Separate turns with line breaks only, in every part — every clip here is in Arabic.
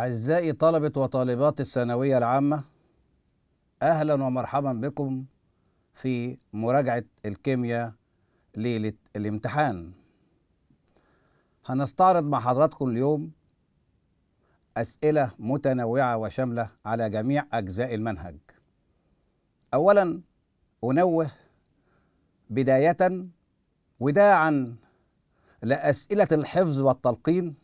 أعزائي طلبة وطالبات الثانوية العامة أهلا ومرحبا بكم في مراجعة الكيمياء ليلة الامتحان هنستعرض مع حضراتكم اليوم أسئلة متنوعة وشاملة على جميع أجزاء المنهج أولا أنوه بداية وداعا لأسئلة الحفظ والتلقين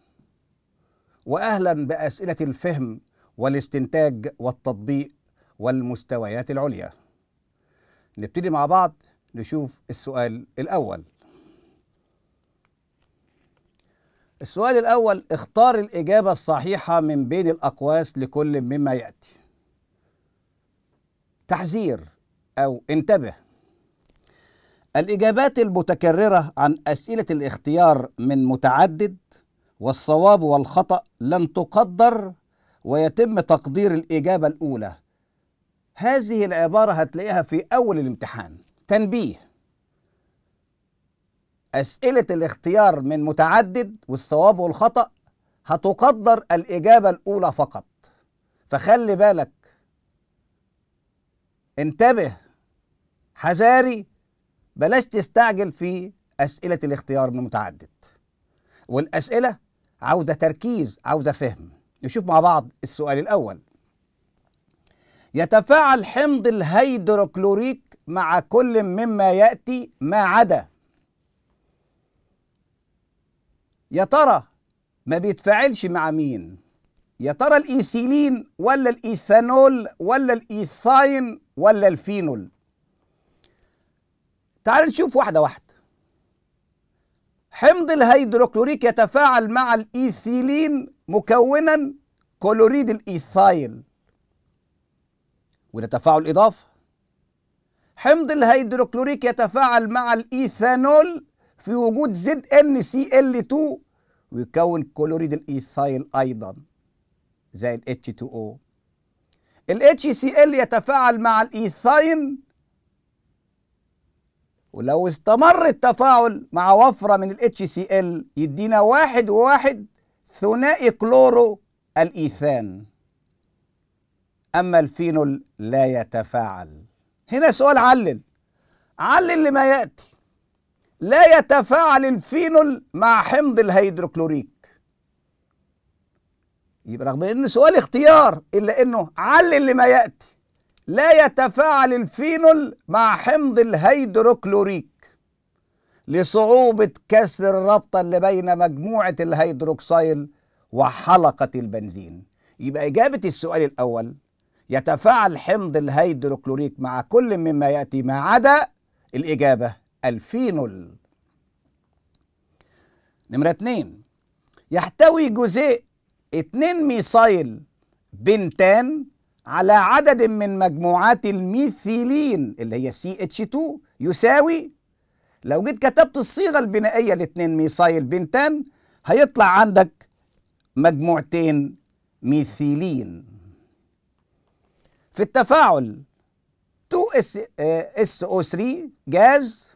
واهلا باسئله الفهم والاستنتاج والتطبيق والمستويات العليا نبتدي مع بعض نشوف السؤال الاول السؤال الاول اختار الاجابه الصحيحه من بين الاقواس لكل مما ياتي تحذير او انتبه الاجابات المتكرره عن اسئله الاختيار من متعدد والصواب والخطأ لن تقدر ويتم تقدير الإجابة الأولى هذه العبارة هتلاقيها في أول الامتحان تنبيه أسئلة الاختيار من متعدد والصواب والخطأ هتقدر الإجابة الأولى فقط فخلي بالك انتبه حذاري بلاش تستعجل في أسئلة الاختيار من متعدد والأسئلة عاوزة تركيز عاوزة فهم نشوف مع بعض السؤال الأول يتفاعل حمض الهيدروكلوريك مع كل مما يأتي ما عدا يا ترى ما بيتفاعلش مع مين يا ترى الايثيلين ولا الايثانول ولا الايثاين ولا الفينول تعال نشوف واحده واحده حمض الهيدروكلوريك يتفاعل مع الايثيلين مكونا كلوريد الايثايل وده تفاعل اضافه حمض الهيدروكلوريك يتفاعل مع الايثانول في وجود زد ان سي ال 2 ويكون كلوريد الايثايل ايضا زائد اتش2 H2O ال HCl يتفاعل مع الايثاين ولو استمر التفاعل مع وفرة من ال HCl يدينا واحد وواحد ثنائي كلورو الإيثان أما الفينول لا يتفاعل هنا سؤال علل علل لما يأتي لا يتفاعل الفينول مع حمض الهيدروكلوريك يبقى رغم ان سؤال اختيار الا انه علل لما ياتي لا يتفاعل الفينول مع حمض الهيدروكلوريك لصعوبة كسر الرابطة اللي بين مجموعة الهيدروكسيل وحلقة البنزين يبقى إجابة السؤال الأول يتفاعل حمض الهيدروكلوريك مع كل مما يأتي ما عدا الإجابة الفينول نمرة اتنين يحتوي جزيء اتنين ميسايل بنتان على عدد من مجموعات الميثيلين اللي هي سي اتش 2 يساوي لو جيت كتبت الصيغه البنائيه لاثنين ميثايل بنتان هيطلع عندك مجموعتين ميثيلين في التفاعل 2SO3 آه، جاز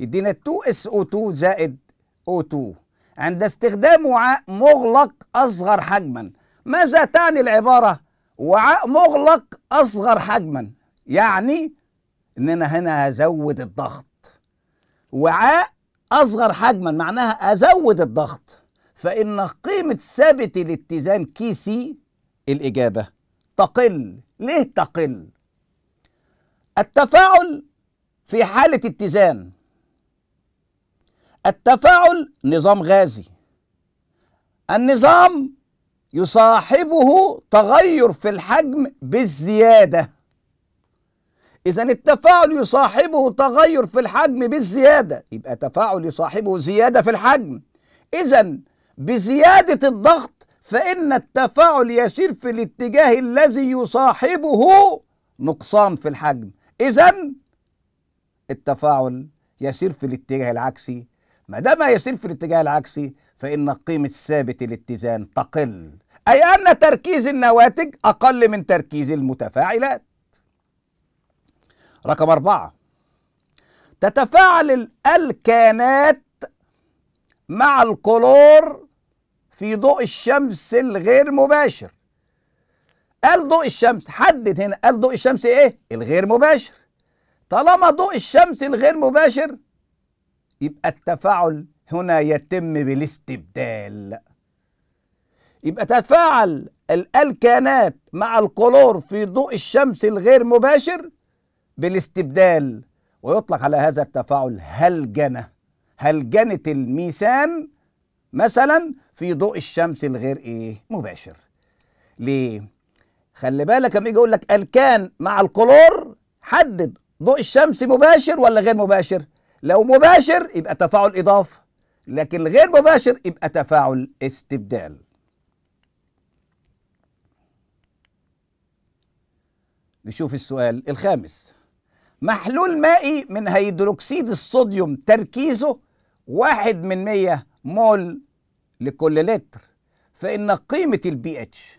يدينا 2SO2 زائد O2 عند استخدام وعاء مغلق أصغر حجما ماذا تعني العبارة وعاء مغلق أصغر حجما يعني إن أنا هنا هزود الضغط وعاء أصغر حجما معناها أزود الضغط فإن قيمة ثابت الاتزان كي سي الإجابة تقل ليه تقل؟ التفاعل في حالة اتزان التفاعل نظام غازي النظام يصاحبه تغير في الحجم بالزيادة إذا التفاعل يصاحبه تغير في الحجم بالزيادة يبقى تفاعل يصاحبه زيادة في الحجم إذا بزيادة الضغط فإن التفاعل يسير في الاتجاه الذي يصاحبه نقصان في الحجم إذا التفاعل يسير في الاتجاه العكسي ما دام يسير في الاتجاه العكسي فإن قيمة ثابت الاتزان تقل أي أن تركيز النواتج أقل من تركيز المتفاعلات رقم أربعة تتفاعل الألكانات مع الكلور في ضوء الشمس الغير مباشر قال ضوء الشمس حدد هنا قال ضوء الشمس ايه الغير مباشر طالما ضوء الشمس الغير مباشر يبقى التفاعل هنا يتم بالاستبدال يبقى تتفاعل الالكانات مع الكلور في ضوء الشمس الغير مباشر بالاستبدال ويطلق على هذا التفاعل هلجنه هلجنه الميثان مثلا في ضوء الشمس الغير ايه مباشر ليه خلي بالك لما يجي يقول لك الكان مع الكلور حدد ضوء الشمس مباشر ولا غير مباشر لو مباشر يبقى تفاعل اضافه لكن غير مباشر يبقى تفاعل استبدال نشوف السؤال الخامس محلول مائي من هيدروكسيد الصوديوم تركيزه واحد من مية مول لكل لتر فإن قيمة البي اتش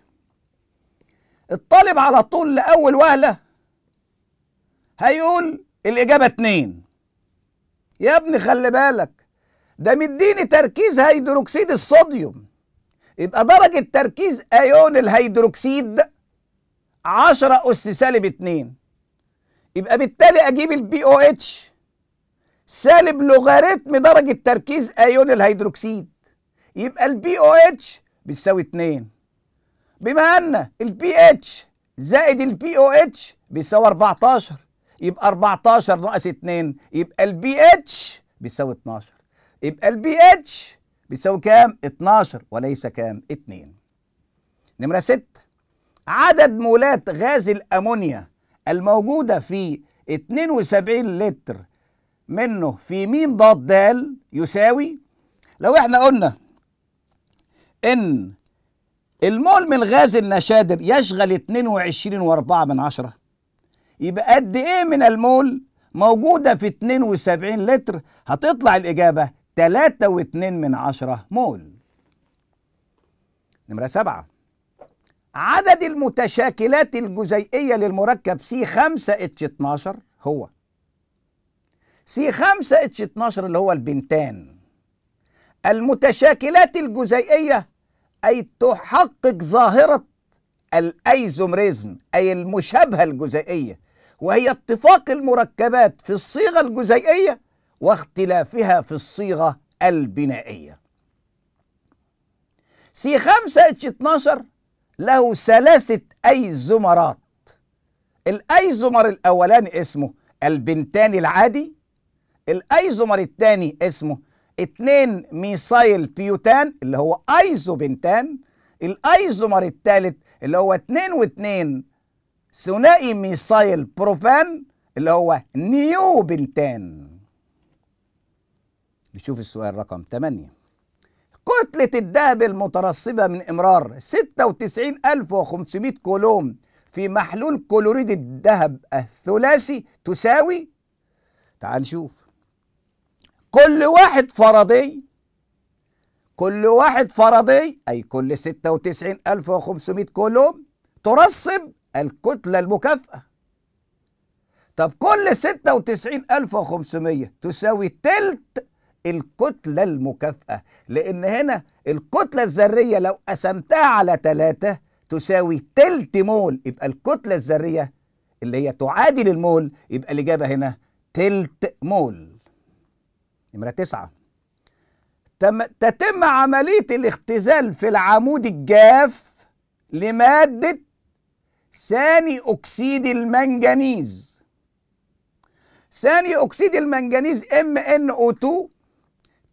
الطالب على طول لأول وهلة هيقول الإجابة اتنين يا ابني خلي بالك ده مديني تركيز هيدروكسيد الصوديوم يبقى درجة تركيز أيون الهيدروكسيد 10 أس سالب 2 يبقى بالتالي أجيب البي أو اتش سالب لوغاريتم درجة تركيز أيون الهيدروكسيد يبقى البي أو اتش بتساوي 2 بما أن البي اتش زائد البي أو اتش بيساوي 14 يبقى 14 ناقص 2 يبقى البي اتش بيساوي 12 يبقى البي اتش بيساوي كام؟ 12 وليس كام؟ 2 نمرة 6 عدد مولات غاز الأمونيا الموجودة في 72 لتر منه في ميم ضاد دال يساوي لو احنا قلنا ان المول من غاز النشادر يشغل 22.4 من عشرة يبقى قد ايه من المول موجودة في 72 لتر هتطلع الإجابة 3.2 من عشرة مول نمرة سبعة عدد المتشاكلات الجزيئية للمركب سي 5 اتش 12 هو سي 5 اتش 12 اللي هو البنتان المتشاكلات الجزيئية أي تحقق ظاهرة الأيزومريزم أي المشابهة الجزيئية وهي اتفاق المركبات في الصيغة الجزيئية واختلافها في الصيغة البنائية سي 5 اتش 12 له ثلاثة أيزومرات الأيزومر الأولاني اسمه البنتان العادي الأيزومر الثاني اسمه اتنين ميثايل بيوتان اللي هو أيزو بنتان الأيزومر الثالث اللي هو اتنين واتنين ثنائي ميثايل بروبان اللي هو نيو بنتان نشوف السؤال رقم ثمانيه كتلة الذهب المترسبة من إمرار 96500 كولوم في محلول كلوريد الذهب الثلاثي تساوي تعال نشوف كل واحد فرضي كل واحد فرضي أي كل 96500 كولوم ترسب الكتلة المكافئة طب كل 96500 تساوي تلت الكتلة المكافئة لأن هنا الكتلة الذرية لو قسمتها على تلاتة تساوي تلت مول يبقى الكتلة الذرية اللي هي تعادل المول يبقى الإجابة هنا تلت مول نمرة تسعة تتم عملية الاختزال في العمود الجاف لمادة ثاني أكسيد المنجنيز ثاني أكسيد المنجنيز MnO2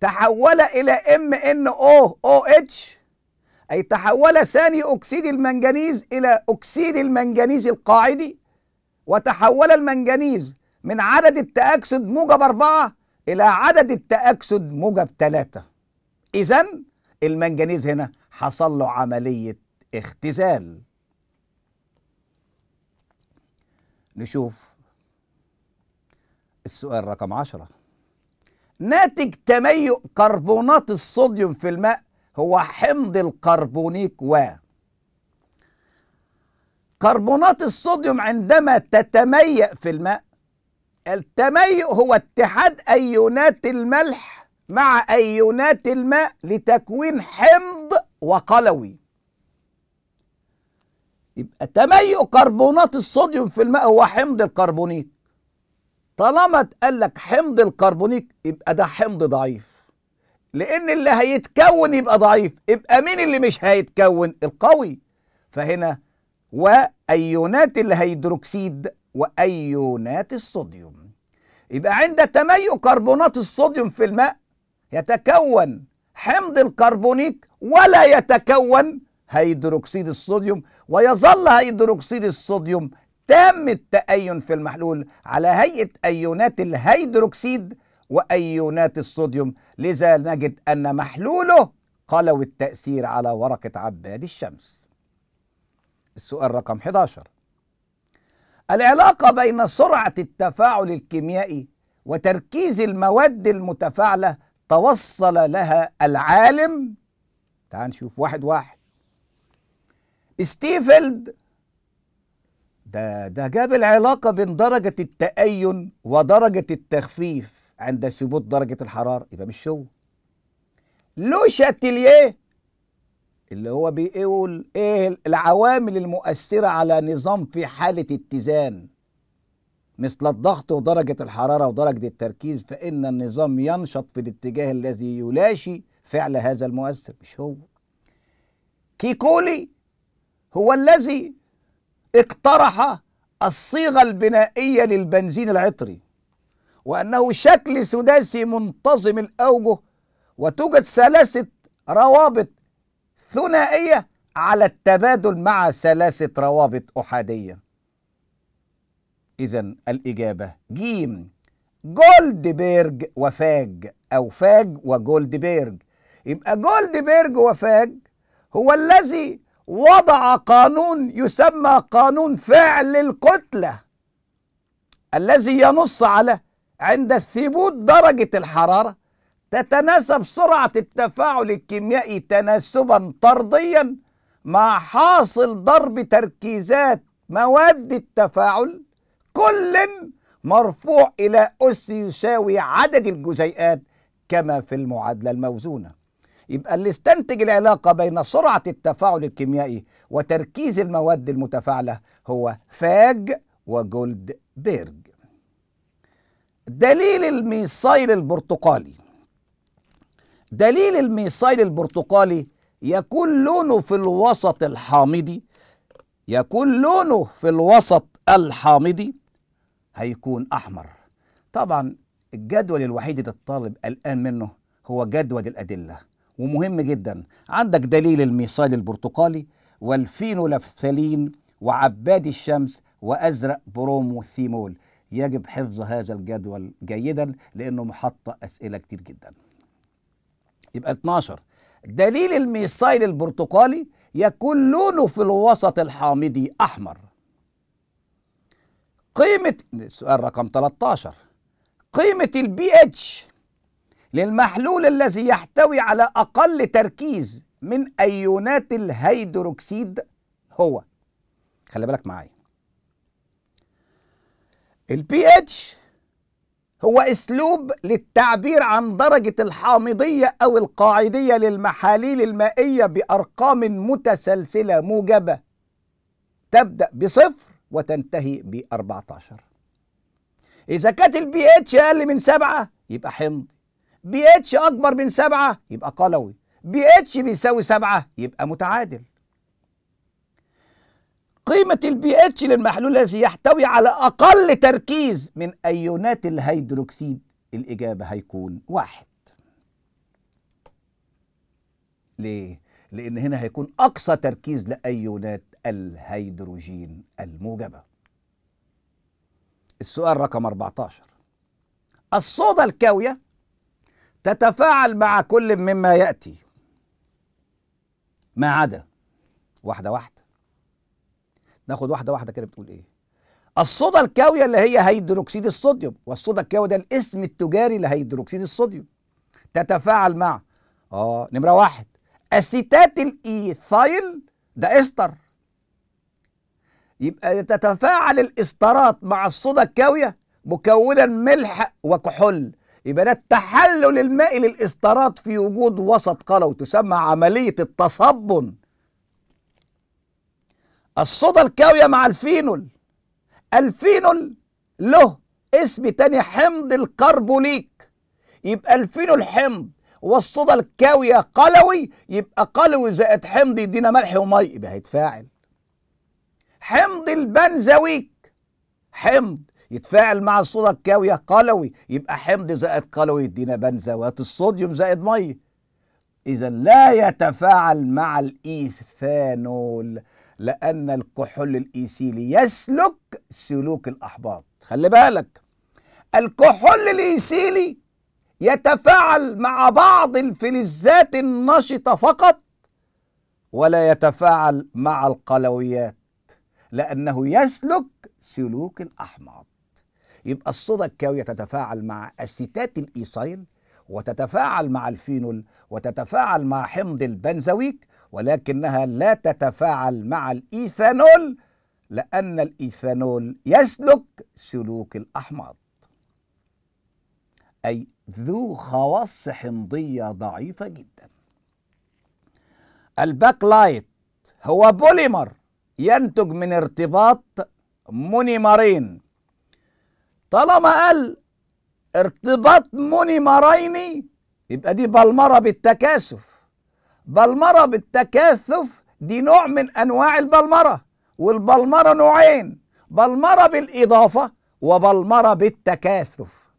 تحول إلى ام ان او او اتش أي تحول ثاني أكسيد المنجنيز إلى أكسيد المنجنيز القاعدي وتحول المنجنيز من عدد التأكسد موجب أربعة إلى عدد التأكسد موجب ثلاثة إذا المنجنيز هنا حصل له عملية اختزال نشوف السؤال رقم عشرة ناتج تميؤ كربونات الصوديوم في الماء هو حمض الكربونيك و كربونات الصوديوم عندما تتميأ في الماء التميؤ هو اتحاد أيونات الملح مع أيونات الماء لتكوين حمض وقلوي يبقى تميؤ كربونات الصوديوم في الماء هو حمض الكربونيك طالما اتقال لك حمض الكربونيك يبقى ده حمض ضعيف لان اللي هيتكون يبقى ضعيف يبقى مين اللي مش هيتكون القوي فهنا وايونات الهيدروكسيد وايونات الصوديوم يبقى عند تميؤ كربونات الصوديوم في الماء يتكون حمض الكربونيك ولا يتكون هيدروكسيد الصوديوم ويظل هيدروكسيد الصوديوم تام التأين في المحلول على هيئة أيونات الهيدروكسيد وأيونات الصوديوم لذا نجد أن محلوله قلو التأثير على ورقة عباد الشمس السؤال رقم 11 العلاقة بين سرعة التفاعل الكيميائي وتركيز المواد المتفاعلة توصل لها العالم تعال نشوف واحد واحد ستيفلد ده ده جاب العلاقه بين درجه التأين ودرجه التخفيف عند ثبوت درجه الحراره يبقى مش هو لو شاتيليه اللي هو بيقول ايه العوامل المؤثره على نظام في حاله اتزان مثل الضغط ودرجه الحراره ودرجه التركيز فان النظام ينشط في الاتجاه الذي يلاشي فعل هذا المؤثر مش هو كيكولي هو الذي اقترح الصيغة البنائية للبنزين العطري وأنه شكل سداسي منتظم الأوجه وتوجد ثلاثة روابط ثنائية على التبادل مع ثلاثة روابط أحادية إذا الإجابة جيم جولدبيرج وفاج أو فاج وجولدبيرج يبقى جولدبيرج وفاج هو الذي وضع قانون يسمى قانون فعل الكتلة الذي ينص على عند ثبوت درجة الحرارة تتناسب سرعة التفاعل الكيميائي تناسبا طرديا مع حاصل ضرب تركيزات مواد التفاعل كل مرفوع إلى أس يساوي عدد الجزيئات كما في المعادلة الموزونة يبقى اللي استنتج العلاقة بين سرعة التفاعل الكيميائي وتركيز المواد المتفاعلة هو فاج وجولد بيرج دليل الميثايل البرتقالي دليل الميثايل البرتقالي يكون لونه في الوسط الحامضي يكون لونه في الوسط الحامضي هيكون احمر طبعا الجدول الوحيد اللي الطالب قلقان منه هو جدول الادله ومهم جدا عندك دليل الميصال البرتقالي والفينولافتالين وعباد الشمس وأزرق بروموثيمول يجب حفظ هذا الجدول جيدا لأنه محط أسئلة كتير جدا يبقى 12 دليل الميصايل البرتقالي يكون لونه في الوسط الحامضي أحمر قيمة السؤال رقم 13 قيمة البي اتش للمحلول الذي يحتوي على أقل تركيز من أيونات الهيدروكسيد هو خلي بالك معايا البي اتش هو اسلوب للتعبير عن درجة الحامضية أو القاعدية للمحاليل المائية بأرقام متسلسلة موجبة تبدأ بصفر وتنتهي ب 14 إذا كانت البي اتش أقل من سبعة يبقى حمض بي اتش اكبر من سبعة يبقى قلوي بي اتش بيساوي سبعة يبقى متعادل قيمة البي اتش للمحلول الذي يحتوي على أقل تركيز من أيونات الهيدروكسيد الإجابة هيكون واحد ليه؟ لأن هنا هيكون أقصى تركيز لأيونات الهيدروجين الموجبة السؤال رقم 14 الصودا الكاوية تتفاعل مع كل مما يأتي ما عدا واحدة واحدة ناخد واحدة واحدة كده بتقول إيه الصودا الكاوية اللي هي هيدروكسيد الصوديوم والصودا الكاوية ده الاسم التجاري لهيدروكسيد الصوديوم تتفاعل مع اه نمرة واحد أسيتات الإيثايل ده إستر يبقى تتفاعل الإسترات مع الصودا الكاوية مكونا ملح وكحول يبقى ده التحلل المائي للإسترات في وجود وسط قلوي تسمى عملية التصبن الصودا الكاوية مع الفينول الفينول له اسم تاني حمض الكربوليك يبقى الفينول حمض والصودا الكاوية قلوي يبقى قلوي زائد حمض يدينا ملح ومي يبقى هيتفاعل حمض البنزويك حمض يتفاعل مع الصودا الكاوية قلوي يبقى حمض زائد قلوي يدينا بنزوات الصوديوم زائد مية إذا لا يتفاعل مع الإيثانول لأن الكحول الإيثيلي يسلك سلوك الأحباط خلي بالك الكحول الإيثيلي يتفاعل مع بعض الفلزات النشطة فقط ولا يتفاعل مع القلويات لأنه يسلك سلوك الأحماض يبقى الصودا الكاوية تتفاعل مع أسيتات الإيسايل وتتفاعل مع الفينول وتتفاعل مع حمض البنزويك ولكنها لا تتفاعل مع الإيثانول لأن الإيثانول يسلك سلوك الأحماض أي ذو خواص حمضية ضعيفة جدا الباك لايت هو بوليمر ينتج من ارتباط مونيمرين طالما قال ارتباط موني مريني يبقى دي بلمره بالتكاثف بلمره بالتكاثف دي نوع من انواع البلمره والبلمره نوعين بلمره بالاضافه وبلمره بالتكاثف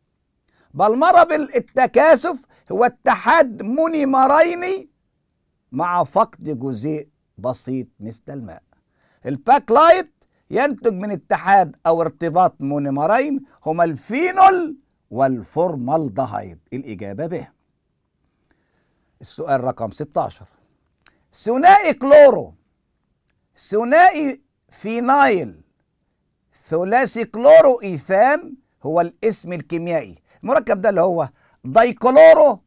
بلمره بالتكاثف هو اتحاد مريني مع فقد جزيء بسيط مثل الماء الباك لايت ينتج من اتحاد أو ارتباط مونيمرين هما الفينول والفورمالدهايد الإجابة ب السؤال رقم 16 ثنائي كلورو ثنائي فينايل ثلاثي كلورو إيثان هو الاسم الكيميائي المركب ده اللي هو دايكلورو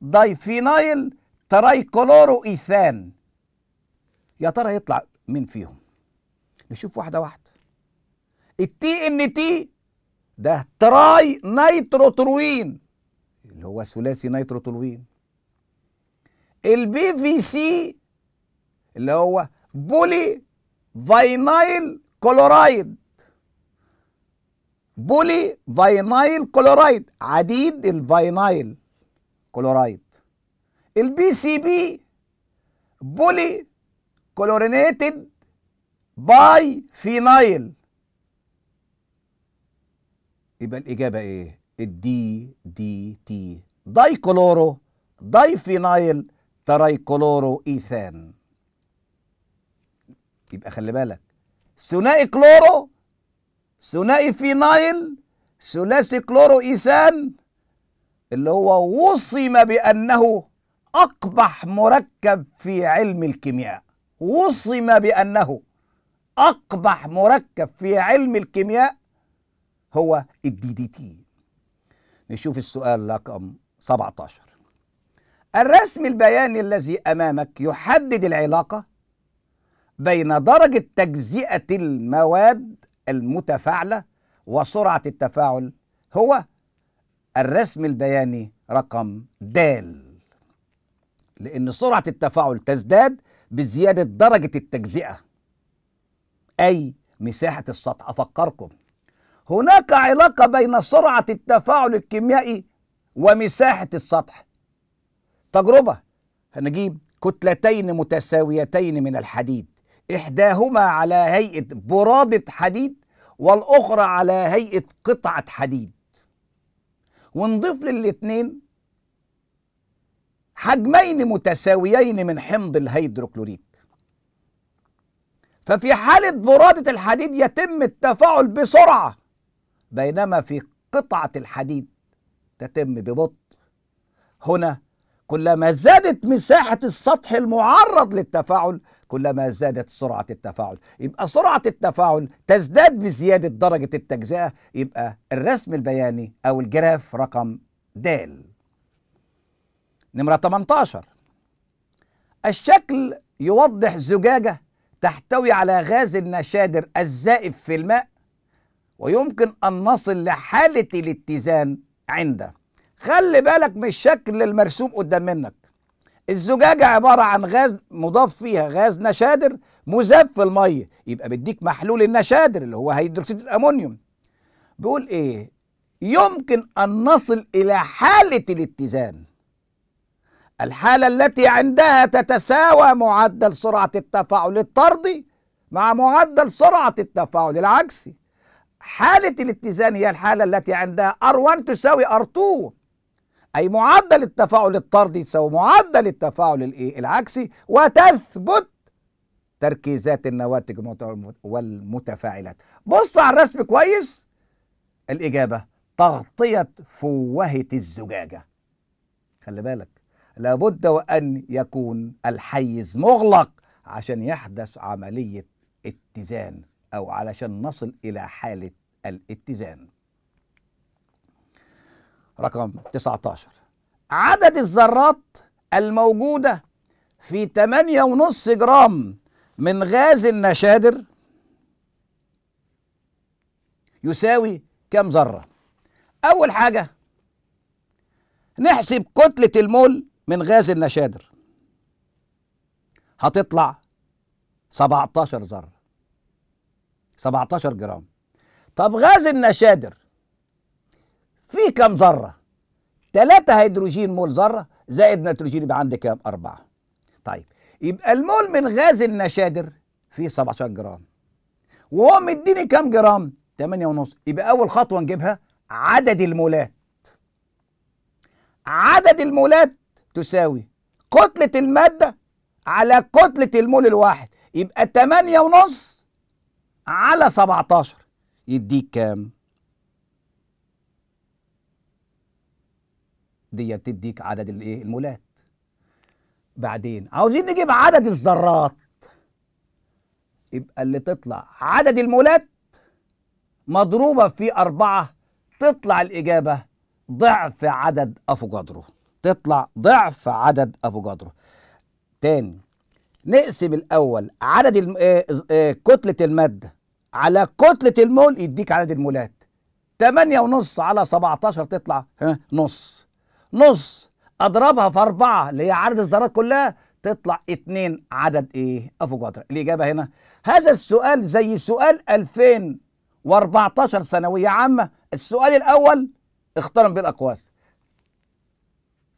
دايفينايل ترايكلورو إيثان يا ترى يطلع مين فيهم نشوف واحدة واحدة التي ان تي ده تراي نيتروتروين اللي هو ثلاثي نيتروتروين البي في سي اللي هو بولي فاينايل كلورايد بولي فاينايل كلورايد عديد الفاينايل كلورايد البي سي بي بولي كلورينيتد باي فينايل يبقى الإجابة إيه؟ الدي دي تي داي كلورو داي فينايل تراي كلورو إيثان يبقى خلي بالك ثنائي كلورو ثنائي فينايل ثلاثي كلورو إيثان اللي هو وصم بأنه أقبح مركب في علم الكيمياء وصم بأنه أقبح مركب في علم الكيمياء هو الدي دي تي نشوف السؤال رقم 17 الرسم البياني الذي أمامك يحدد العلاقة بين درجة تجزئة المواد المتفاعلة وسرعة التفاعل هو الرسم البياني رقم د لأن سرعة التفاعل تزداد بزيادة درجة التجزئة أي مساحة السطح أفكركم هناك علاقة بين سرعة التفاعل الكيميائي ومساحة السطح تجربة هنجيب كتلتين متساويتين من الحديد إحداهما على هيئة برادة حديد والأخرى على هيئة قطعة حديد ونضيف للاثنين حجمين متساويين من حمض الهيدروكلوريد ففي حالة برادة الحديد يتم التفاعل بسرعة بينما في قطعة الحديد تتم ببطء هنا كلما زادت مساحة السطح المعرض للتفاعل كلما زادت سرعة التفاعل يبقى سرعة التفاعل تزداد بزيادة درجة التجزئة يبقى الرسم البياني أو الجراف رقم د نمرة 18 الشكل يوضح زجاجة تحتوي على غاز النشادر الزائف في الماء ويمكن أن نصل لحالة الاتزان عنده خلي بالك من الشكل المرسوم قدام منك الزجاجة عبارة عن غاز مضاف فيها غاز نشادر مزاف في المية يبقى بيديك محلول النشادر اللي هو هيدروكسيد الأمونيوم بيقول إيه يمكن أن نصل إلى حالة الاتزان الحالة التي عندها تتساوى معدل سرعة التفاعل الطردي مع معدل سرعة التفاعل العكسي حالة الاتزان هي الحالة التي عندها R1 تساوي R2 أي معدل التفاعل الطردي يساوي معدل التفاعل الإيه العكسي وتثبت تركيزات النواتج والمتفاعلات بص على الرسم كويس الإجابة تغطية فوهة الزجاجة خلي بالك لابد وأن يكون الحيز مغلق عشان يحدث عملية اتزان أو علشان نصل إلى حالة الاتزان رقم 19 عدد الذرات الموجودة في 8.5 جرام من غاز النشادر يساوي كم ذرة؟ أول حاجة نحسب كتلة المول من غاز النشادر هتطلع 17 ذره 17 جرام طب غاز النشادر فيه كام ذره 3 هيدروجين مول ذره زائد نيتروجين يبقى عندي كام 4 طيب يبقى المول من غاز النشادر فيه 17 جرام وهو مديني كام جرام 8 ونص يبقى اول خطوه نجيبها عدد المولات عدد المولات تساوي كتلة المادة على كتلة المول الواحد يبقى 8 ونص على 17 يديك كام؟ دي تديك عدد الايه؟ المولات. بعدين عاوزين نجيب عدد الذرات. يبقى اللي تطلع عدد المولات مضروبة في أربعة تطلع الإجابة ضعف عدد افوجادرو. تطلع ضعف عدد ابو تاني نقسم الاول عدد آه، آه، كتله الماده على كتله المول يديك عدد المولات 8 ونص على 17 تطلع نص نص اضربها في 4 اللي هي عدد الذرات كلها تطلع 2 عدد ايه افوجادرا الاجابه هنا هذا السؤال زي سؤال 2014 ثانويه عامه السؤال الاول بين بالاقواس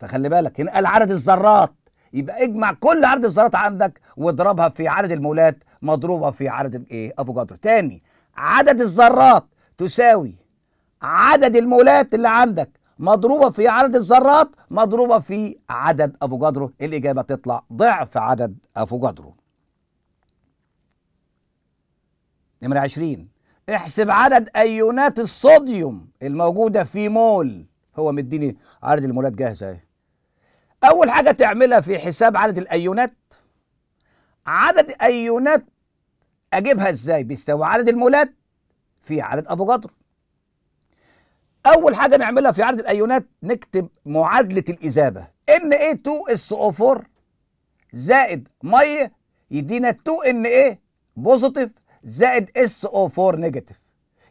فخلي بالك هنا قال عدد الذرات يبقى اجمع كل عدد الذرات عندك واضربها في عدد المولات مضروبه في عدد الايه افوكادرو تاني عدد الذرات تساوي عدد المولات اللي عندك مضروبه في عدد الذرات مضروبه في عدد افوكادرو الاجابه تطلع ضعف عدد افوكادرو نمرة 20 احسب عدد ايونات الصوديوم الموجوده في مول هو مديني عدد المولات جاهزه اهي اول حاجه تعملها في حساب عدد الايونات عدد ايونات اجيبها ازاي بيساوي عدد المولات في عدد افوكادرو اول حاجه نعملها في عدد الايونات نكتب معادله الاذابه اي 2 so زائد ميه يدينا 2Na بوزيتيف زائد SO4 نيجاتيف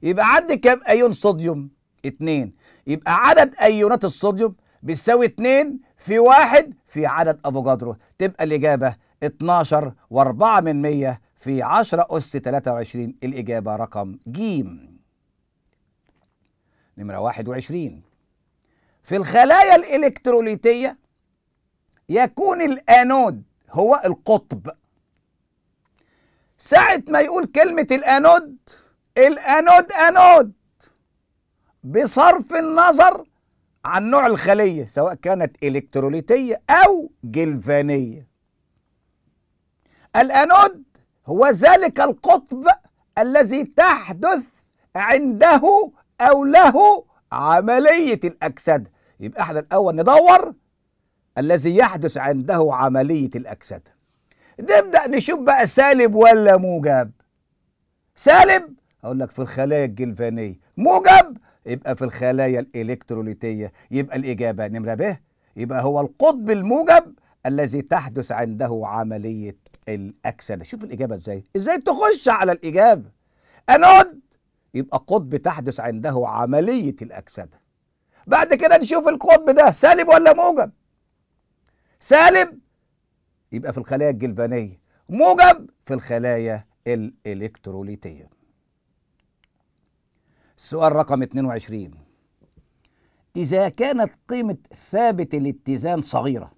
يبقى عندي كام ايون صوديوم 2 يبقى عدد ايونات الصوديوم بيساوي 2 في واحد في عدد افوكادرو تبقى الاجابه 12 و4 من 100 في 10 اس 23 الاجابه رقم ج نمره 21 في الخلايا الالكتروليتيه يكون الانود هو القطب ساعة ما يقول كلمة الأنود الأنود أنود بصرف النظر عن نوع الخلية سواء كانت إلكتروليتية أو جلفانية الأنود هو ذلك القطب الذي تحدث عنده أو له عملية الأكسدة يبقى احنا الأول ندور الذي يحدث عنده عملية الأكسدة نبدأ نشوف بقى سالب ولا موجب سالب أقول لك في الخلايا الجلفانية موجب يبقى في الخلايا الإلكتروليتية يبقى الإجابة نمرة ب يبقى هو القطب الموجب الذي تحدث عنده عملية الأكسدة شوف الإجابة إزاي إزاي تخش على الإجابة أنود يبقى قطب تحدث عنده عملية الأكسدة بعد كده نشوف القطب ده سالب ولا موجب سالب يبقى في الخلايا الجلبانية موجب في الخلايا الإلكتروليتية سؤال رقم 22 إذا كانت قيمة ثابت الاتزان صغيرة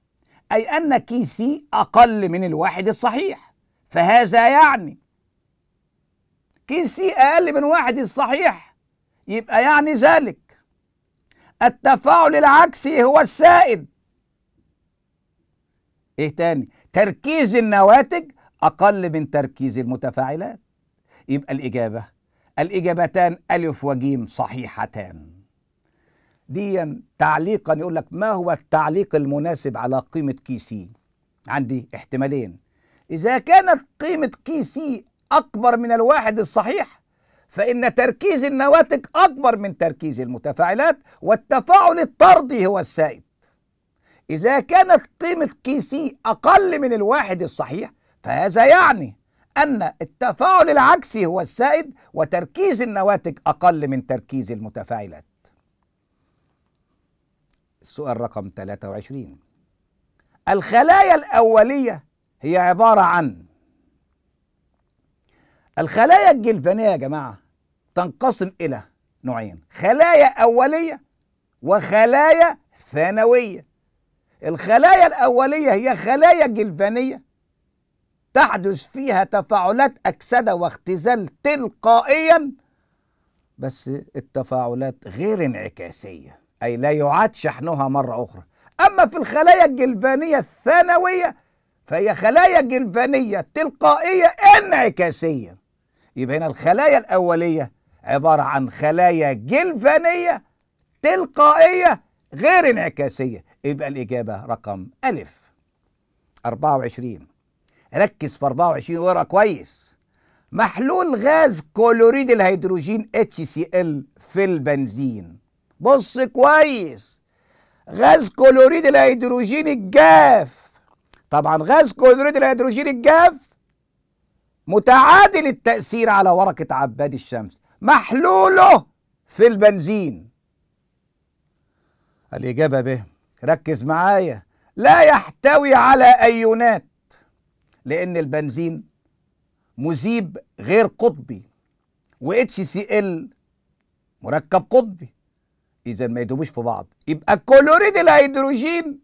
أي أن كي سي أقل من الواحد الصحيح فهذا يعني كي سي أقل من واحد الصحيح يبقى يعني ذلك التفاعل العكسي هو السائد ايه تاني تركيز النواتج اقل من تركيز المتفاعلات يبقى الاجابه الإجابتان ألف وجيم صحيحتان دي تعليقا يقول لك ما هو التعليق المناسب على قيمة كي سي عندي احتمالين إذا كانت قيمة كي سي أكبر من الواحد الصحيح فإن تركيز النواتج أكبر من تركيز المتفاعلات والتفاعل الطردي هو السائد إذا كانت قيمة كي سي أقل من الواحد الصحيح فهذا يعني أن التفاعل العكسي هو السائد وتركيز النواتج أقل من تركيز المتفاعلات السؤال رقم 23 الخلايا الأولية هي عبارة عن الخلايا الجلفانية يا جماعة تنقسم إلى نوعين خلايا أولية وخلايا ثانوية الخلايا الأولية هي خلايا جلفانية تحدث فيها تفاعلات أكسدة واختزال تلقائيا بس التفاعلات غير انعكاسية أي لا يعاد شحنها مرة أخرى أما في الخلايا الجلفانية الثانوية فهي خلايا جلفانية تلقائية انعكاسية يبقى هنا الخلايا الأولية عبارة عن خلايا جلفانية تلقائية غير انعكاسية يبقى الإجابة رقم ألف 24 ركز في 24 ورقه كويس محلول غاز كلوريد الهيدروجين HCl في البنزين بص كويس غاز كلوريد الهيدروجين الجاف طبعا غاز كلوريد الهيدروجين الجاف متعادل التأثير على ورقة عباد الشمس محلوله في البنزين الإجابة به ركز معايا لا يحتوي على أيونات لأن البنزين مذيب غير قطبي و اتش سي ال مركب قطبي إذا ما يدوبوش في بعض يبقى كلوريد الهيدروجين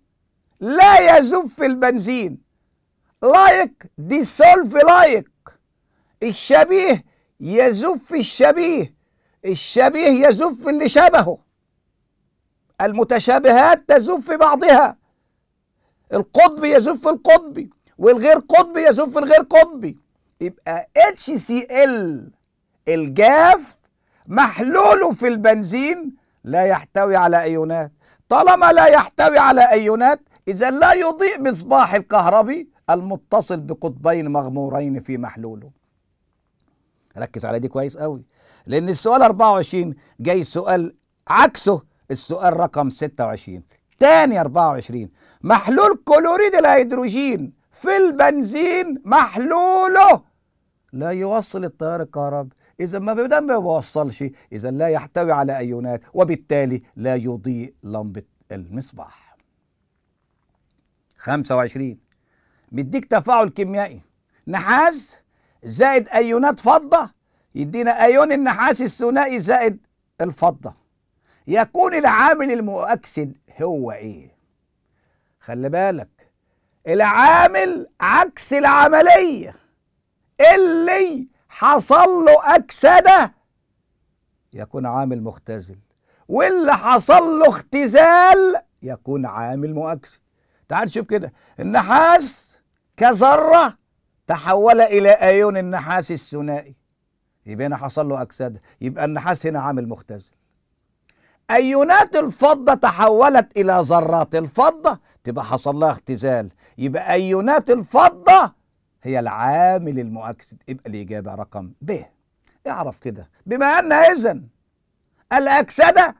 لا يذوب في البنزين لايك ديسولف لايك الشبيه يذوب في الشبيه الشبيه يذوب في اللي شبهه المتشابهات تذوب في بعضها القطب يذوب في القطبي والغير قطبي في الغير قطبي يبقى اتش سي ال الجاف محلوله في البنزين لا يحتوي على ايونات طالما لا يحتوي على ايونات اذا لا يضيء مصباح الكهربي المتصل بقطبين مغمورين في محلوله ركز على دي كويس قوي لان السؤال 24 جاي سؤال عكسه السؤال رقم 26 تاني 24 محلول كلوريد الهيدروجين في البنزين محلوله لا يوصل التيار الكهربي إذا ما دام ما بيوصلش إذا لا يحتوي على أيونات وبالتالي لا يضيء لمبة المصباح 25 مديك تفاعل كيميائي نحاس زائد أيونات فضة يدينا أيون النحاس الثنائي زائد الفضة يكون العامل المؤكسد هو إيه؟ خلي بالك العامل عكس العملية اللي حصل له أكسدة يكون عامل مختزل واللي حصل له اختزال يكون عامل مؤكسد تعال شوف كده النحاس كذرة تحول إلى أيون النحاس الثنائي يبقى هنا حصل له أكسدة يبقى النحاس هنا عامل مختزل أيونات الفضة تحولت إلى ذرات الفضة تبقى حصل لها اختزال يبقى أيونات الفضة هي العامل المؤكسد يبقى الإجابة رقم ب اعرف كده بما أن اذا الأكسدة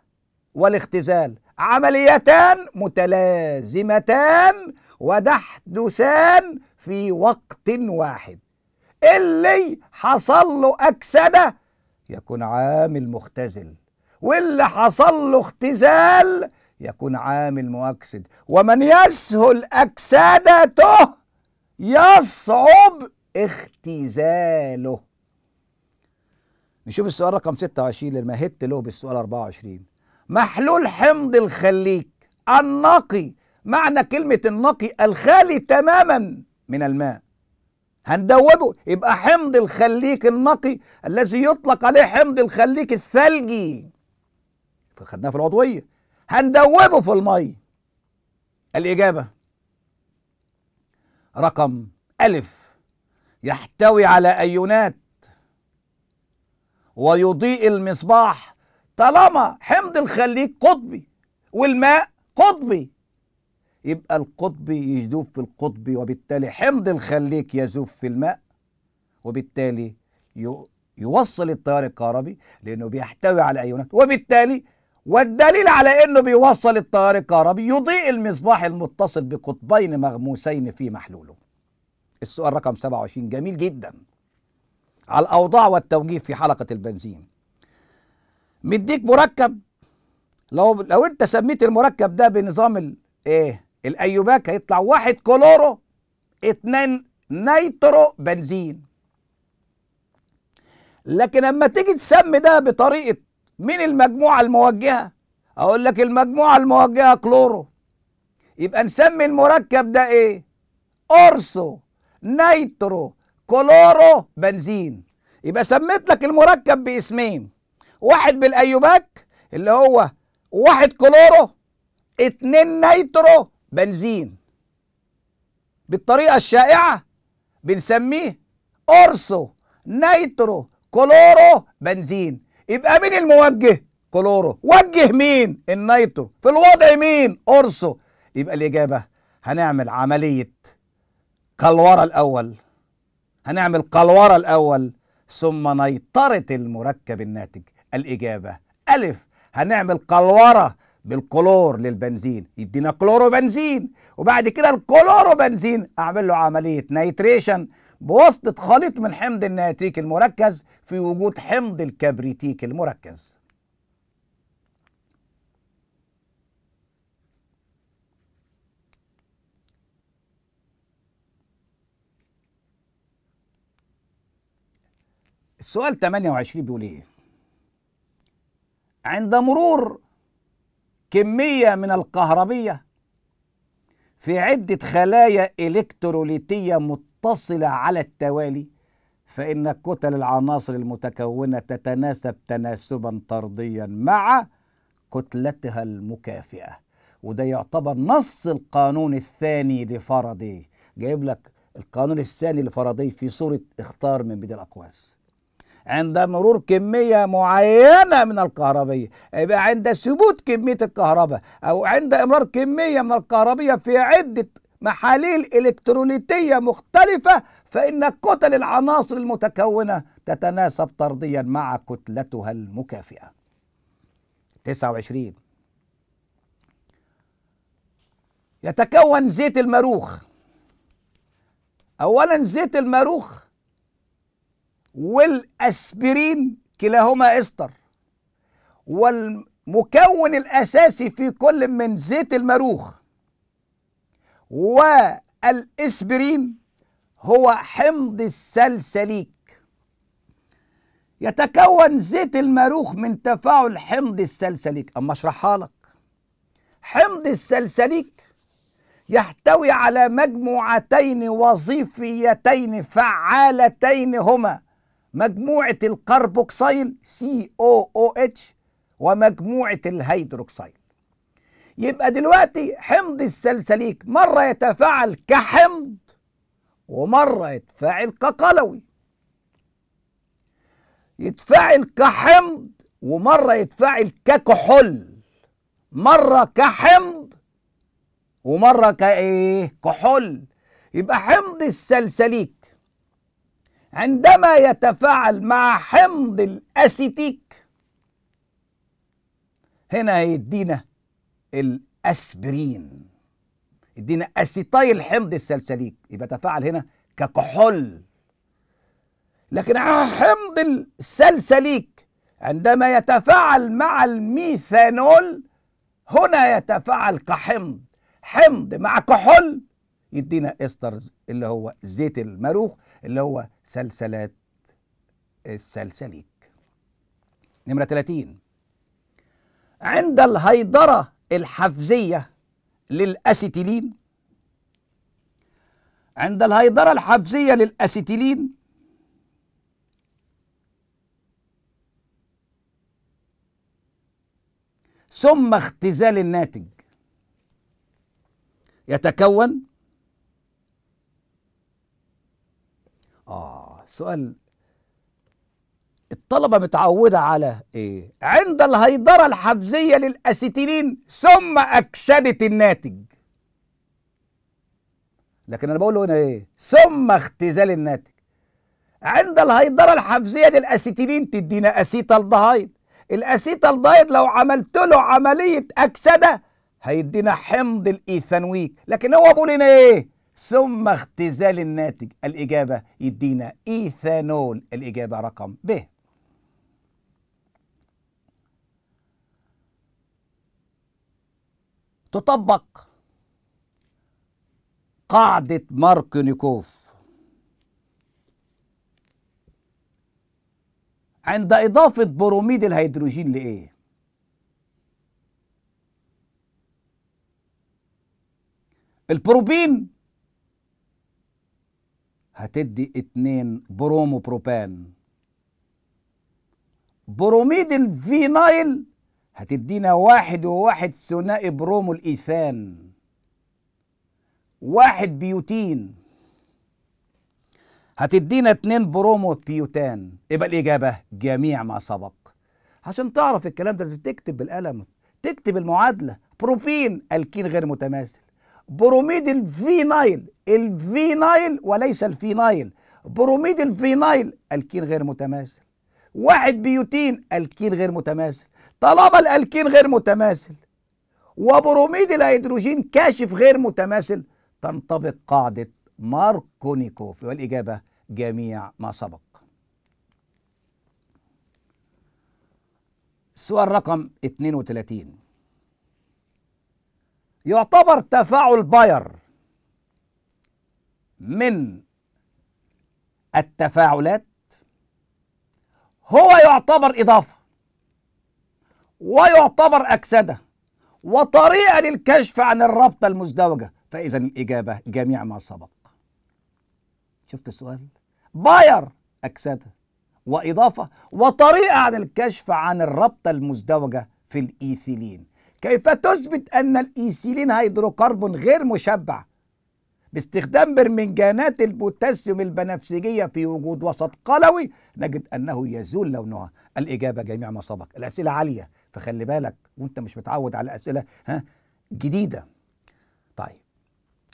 والاختزال عمليتان متلازمتان وتحدثان في وقت واحد اللي حصل له أكسدة يكون عامل مختزل واللي حصل له اختزال يكون عامل مؤكسد ومن يسهل أكسادته يصعب اختزاله نشوف السؤال رقم 26 اللي مهدت له بالسؤال 24 محلول حمض الخليك النقي معنى كلمة النقي الخالي تماما من الماء هندوبه يبقى حمض الخليك النقي الذي يطلق عليه حمض الخليك الثلجي خدناها في العضويه هندوبه في الميه الاجابه رقم الف يحتوي على ايونات ويضيء المصباح طالما حمض الخليج قطبي والماء قطبي يبقى القطبي يذوب في القطبي وبالتالي حمض الخليج يذوب في الماء وبالتالي يوصل التيار الكهربي لانه بيحتوي على ايونات وبالتالي والدليل على انه بيوصل التيار الكهربي يضيء المصباح المتصل بقطبين مغموسين في محلوله. السؤال رقم 27 جميل جدا. على الاوضاع والتوجيه في حلقه البنزين. مديك مركب لو لو انت سميت المركب ده بنظام الايه ايه الايوباك هيطلع واحد كلورو اتنين نيترو بنزين. لكن اما تيجي تسمي ده بطريقه مين المجموعة الموجهة اقول لك المجموعة الموجهة كلورو يبقى نسمي المركب ده ايه اورسو نيترو كلورو بنزين يبقى سميت لك المركب باسمين واحد بالايوباك اللي هو واحد كلورو اتنين نيترو بنزين بالطريقة الشائعة بنسميه أورسو نيترو كلورو بنزين يبقى مين الموجه كلورو وجه مين النيترو في الوضع مين أرسو يبقى الاجابه هنعمل عمليه كلورة الاول هنعمل قلوره الاول ثم نيطره المركب الناتج الاجابه الف هنعمل قلوره بالكلور للبنزين يدينا كلورو بنزين وبعد كده الكلورو بنزين اعمل له عمليه نيتريشن بواسطة خليط من حمض الناتريك المركز في وجود حمض الكبريتيك المركز السؤال 28 بيقول ايه عند مرور كمية من الكهربية في عدة خلايا إلكتروليتية متصلة على التوالي فإن كتل العناصر المتكونة تتناسب تناسبا طرديا مع كتلتها المكافئة وده يعتبر نص القانون الثاني لفرضي جايب لك القانون الثاني لفرضي في صورة اختار من بدل الأقواس عند مرور كمية معينة من الكهربية يبقى عند ثبوت كمية الكهرباء أو عند إمرار كمية من الكهربية في عدة محاليل إلكتروليتية مختلفة فإن كتل العناصر المتكونة تتناسب طرديا مع كتلتها المكافئة 29 يتكون زيت الماروخ أولا زيت الماروخ والاسبرين كلاهما استر والمكون الاساسي في كل من زيت الماروخ والاسبرين هو حمض السلسليك يتكون زيت الماروخ من تفاعل حمض السلسليك اما اشرحها لك حمض السلسليك يحتوي على مجموعتين وظيفيتين فعالتين هما مجموعة الكربوكسيل COOH ومجموعة الهيدروكسيل يبقى دلوقتي حمض السلسليك مرة يتفاعل كحمض ومرة يتفاعل كقلوي يتفاعل كحمض ومرة يتفاعل ككحول مرة كحمض ومرة كإيه؟ كحول يبقى حمض السلسليك عندما يتفاعل مع حمض الاسيتيك هنا هيدينا الاسبرين يدينا اسيتايل حمض السلسليك يبقى تفاعل هنا ككحول لكن حمض السلسليك عندما يتفاعل مع الميثانول هنا يتفاعل كحمض حمض مع كحول يدينا استرز اللي هو زيت الماروخ اللي هو سلسلات السلسليك نمرة 30 عند الهيدرة الحفزية للأسيتيلين عند الهيدرة الحفزية للأسيتيلين ثم اختزال الناتج يتكون اه سؤال الطلبة متعودة على ايه؟ عند الهيدرة الحفزية للأسيتيلين ثم أكسدت الناتج لكن أنا بقول له هنا ايه؟ ثم اختزال الناتج عند الهيدرة الحفزية للأسيتيلين تدينا أسيتالدهايد الأسيتالدهايد لو عملت له عملية أكسدة هيدينا حمض الإيثانويك لكن هو بيقول هنا ايه؟ ثم اختزال الناتج الإجابة يدينا إيثانول الإجابة رقم ب تطبق قاعدة ماركونيكوف عند إضافة بروميد الهيدروجين لإيه؟ البروبين هتدي اتنين برومو بروبان بروميد الفينايل هتدينا واحد وواحد ثنائي برومو الإيثان واحد بيوتين هتدينا اتنين برومو بيوتان يبقى الإجابة جميع ما سبق عشان تعرف الكلام ده تكتب بالقلم تكتب المعادلة بروبين الكين غير متماثل بروميد الفينايل الفينايل وليس الفينايل بروميد الفينايل الكين غير متماثل واحد بيوتين الكين غير متماثل طالما الالكين غير متماثل وبروميد الهيدروجين كاشف غير متماثل تنطبق قاعده ماركونيكوف والاجابه جميع ما سبق السؤال رقم 32 يعتبر تفاعل باير من التفاعلات هو يعتبر إضافة ويعتبر أكسدة وطريقة للكشف عن الرابطة المزدوجة فإذا الإجابة جميع ما سبق شفت السؤال باير أكسدة وإضافة وطريقة عن الكشف عن الرابطة المزدوجة في الإيثيلين كيف تثبت أن الإيسيلين هيدروكربون غير مشبع باستخدام برمنجانات البوتاسيوم البنفسجية في وجود وسط قلوي نجد أنه يزول لونها الإجابة جميع ما سبق الأسئلة عالية فخلي بالك وانت مش متعود على أسئلة ها جديدة طيب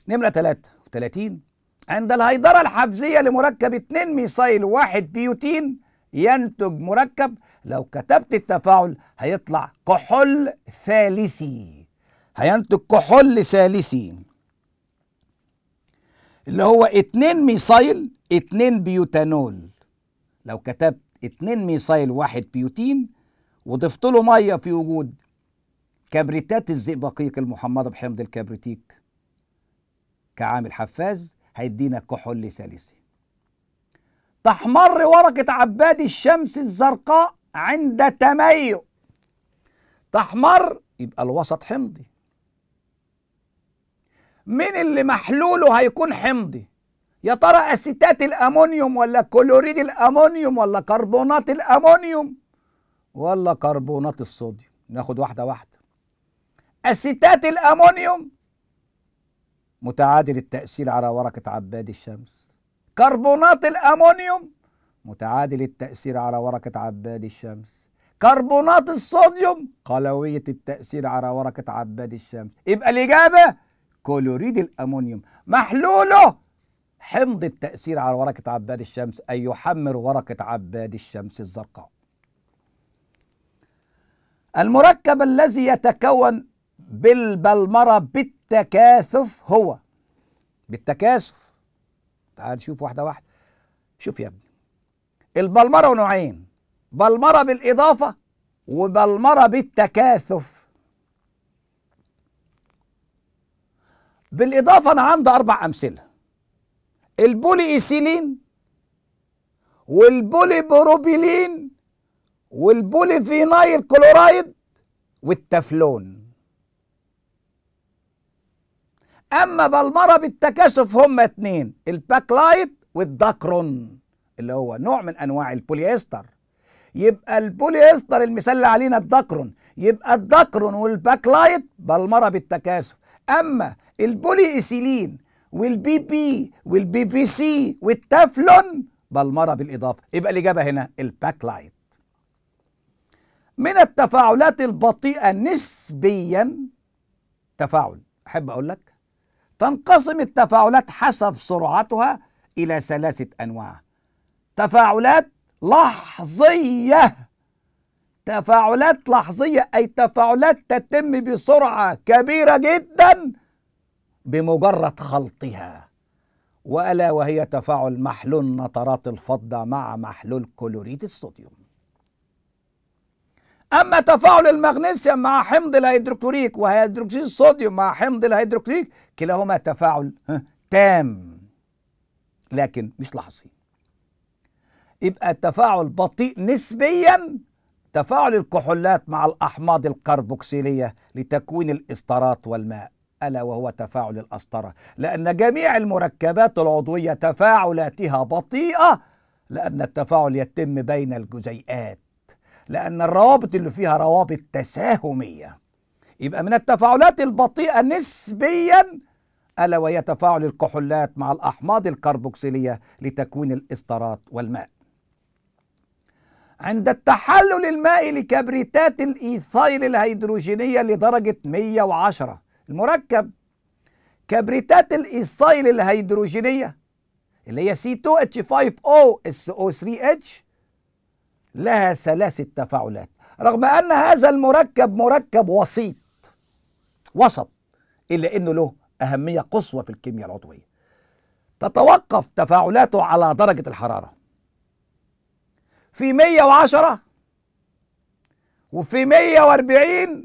نمرة 33 عند الهيدرة الحفزية لمركب 2 ميسايل 1 بيوتين ينتج مركب لو كتبت التفاعل هيطلع كحول ثالثي هينتج كحول ثالثي اللي هو 2 ميثايل 2 بيوتانول لو كتبت 2 ميثايل 1 بيوتين وضفت له ميه في وجود كبريتات الزئبقيق المحمضه بحمض الكبريتيك كعامل حفاز هيدينا كحول ثالثي تحمر ورقه عباد الشمس الزرقاء عند تميؤ تحمر يبقى الوسط حمضي مين اللي محلوله هيكون حمضي يا ترى اسيتات الامونيوم ولا كلوريد الامونيوم ولا كربونات الامونيوم ولا كربونات الصوديوم ناخد واحده واحده اسيتات الامونيوم متعادل التاثير على ورقه عباد الشمس كربونات الامونيوم متعادل التأثير على ورقة عباد الشمس كربونات الصوديوم قلوية التأثير على ورقة عباد الشمس يبقى الإجابة كلوريد الأمونيوم محلوله حمض التأثير على ورقة عباد الشمس أي يحمر ورقة عباد الشمس الزرقاء المركب الذي يتكون بالبلمرة بالتكاثف هو بالتكاثف تعال شوف واحدة واحدة شوف يا ابني البلمرة نوعين بلمرة بالإضافة وبلمرة بالتكاثف بالإضافة أنا عندي أربع أمثلة البولي إيثيلين والبولي بروبيلين والبولي فينايل كلورايد والتفلون أما بالمرة بالتكاثف هما اتنين الباكلايت والداكرون اللي هو نوع من انواع البوليستر يبقى البوليستر المثال علينا الدكرون يبقى الدكرون والباكلايت بلمره بالتكاثف اما البولي ايثيلين والبي بي والبي في سي والتافلون بلمره بالاضافه يبقى الاجابه هنا الباكلايت من التفاعلات البطيئه نسبيا تفاعل احب اقول لك تنقسم التفاعلات حسب سرعتها الى ثلاثه انواع تفاعلات لحظية تفاعلات لحظية أي تفاعلات تتم بسرعة كبيرة جدا بمجرد خلطها وألا وهي تفاعل محلول نترات الفضة مع محلول كلوريد الصوديوم أما تفاعل المغنيسيوم مع حمض الهيدروكوريك وهيدروكسيد الصوديوم مع حمض الهيدروكوريك كلاهما تفاعل تام لكن مش لحظي يبقى التفاعل بطيء نسبيا تفاعل الكحولات مع الأحماض الكربوكسيلية لتكوين الإسترات والماء ألا وهو تفاعل الأسطرة لأن جميع المركبات العضوية تفاعلاتها بطيئة لأن التفاعل يتم بين الجزيئات لأن الروابط اللي فيها روابط تساهمية يبقى من التفاعلات البطيئة نسبيا ألا وهي تفاعل الكحولات مع الأحماض الكربوكسيلية لتكوين الإسترات والماء عند التحلل المائي لكبريتات الإيثايل الهيدروجينية لدرجة 110 المركب كبريتات الإيثايل الهيدروجينية اللي هي c 2 h 5 او 3 h لها ثلاثة تفاعلات رغم أن هذا المركب مركب وسيط وسط إلا أنه له أهمية قصوى في الكيمياء العضوية تتوقف تفاعلاته على درجة الحرارة في 110 وفي 140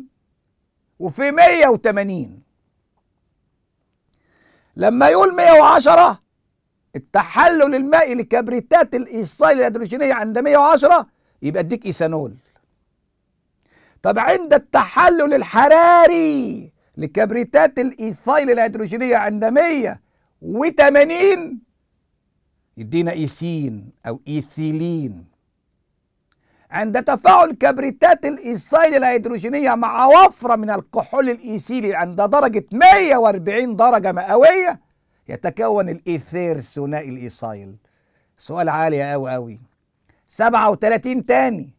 وفي 180 لما يقول 110 التحلل المائي لكبريتات الايصال الهيدروجينيه عند 110 يبقى اديك ايثانول طب عند التحلل الحراري لكبريتات الايثايل الهيدروجينيه عند 180 يدينا ايسين او ايثيلين عند تفاعل كبريتات الايسايل الهيدروجينية مع وفرة من الكحول الايسيلي عند درجة 140 درجة مئوية يتكون الايثير ثنائي الايسايل سؤال عالي قوي قوي 37 تاني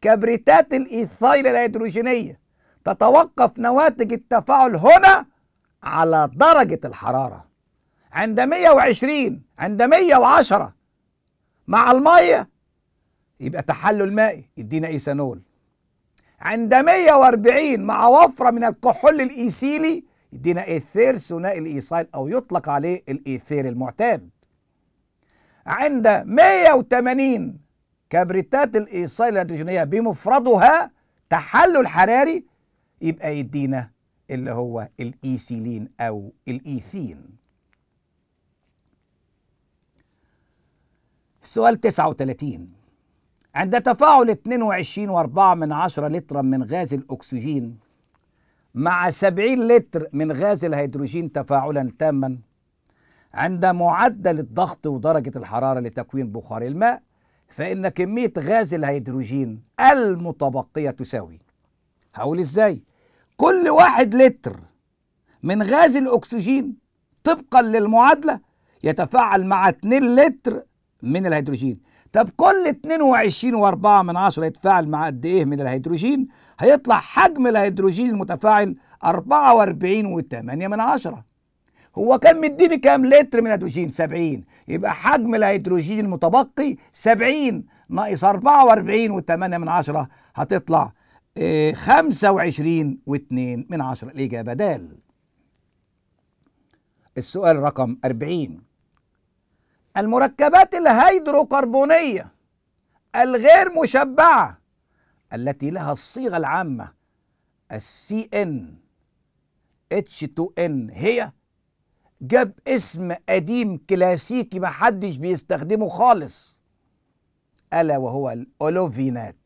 كبريتات الايثايل الهيدروجينية تتوقف نواتج التفاعل هنا على درجة الحرارة عند 120 عند 110 مع المية يبقى تحلل مائي يدينا ايثانول عند 140 مع وفرة من الكحول الإيثيلي يدينا إيثير ثنائي الإيثايل أو يطلق عليه الإيثير المعتاد عند 180 كبريتات الإيثايل الهيدروجينية بمفردها تحلل حراري يبقى يدينا اللي هو الإيثيلين أو الإيثين سؤال 39 عند تفاعل 22.4 من عشرة لترا من غاز الأكسجين مع 70 لتر من غاز الهيدروجين تفاعلا تاما عند معدل الضغط ودرجة الحرارة لتكوين بخار الماء فإن كمية غاز الهيدروجين المتبقية تساوي هقول إزاي؟ كل واحد لتر من غاز الأكسجين طبقا للمعادلة يتفاعل مع 2 لتر من الهيدروجين طب كل 22.4 من عشرة يتفاعل مع قد ايه من الهيدروجين هيطلع حجم الهيدروجين المتفاعل 44.8 من عشرة هو كان مديني كام لتر من الهيدروجين 70 يبقى حجم الهيدروجين المتبقي 70 ناقص 44.8 من عشرة هتطلع 25.2 آه، من عشرة الإجابة دال السؤال رقم 40 المركبات الهيدروكربونية الغير مشبعة التي لها الصيغة العامة السي ان اتش 2 ان هي جاب اسم قديم كلاسيكي محدش بيستخدمه خالص ألا وهو الأولوفينات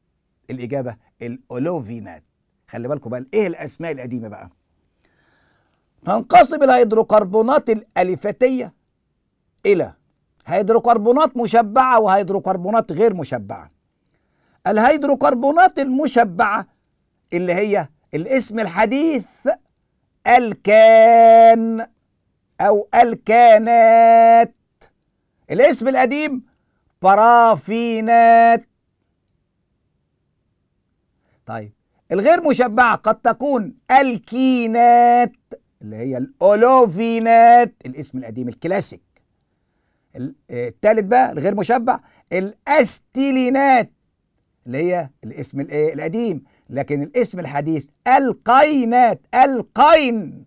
الإجابة الأولوفينات خلي بالكم بقى إيه الأسماء القديمة بقى تنقسم الهيدروكربونات الألفاتية إلى هيدروكربونات مشبعة وهيدروكربونات غير مشبعة الهيدروكربونات المشبعة اللي هي الاسم الحديث الكان أو الكانات الاسم القديم برافينات طيب الغير مشبعة قد تكون الكينات اللي هي الأولوفينات الاسم القديم الكلاسيك الثالث آه، بقى الغير مشبع الاستيلينات اللي هي الاسم الايه القديم لكن الاسم الحديث القينات القين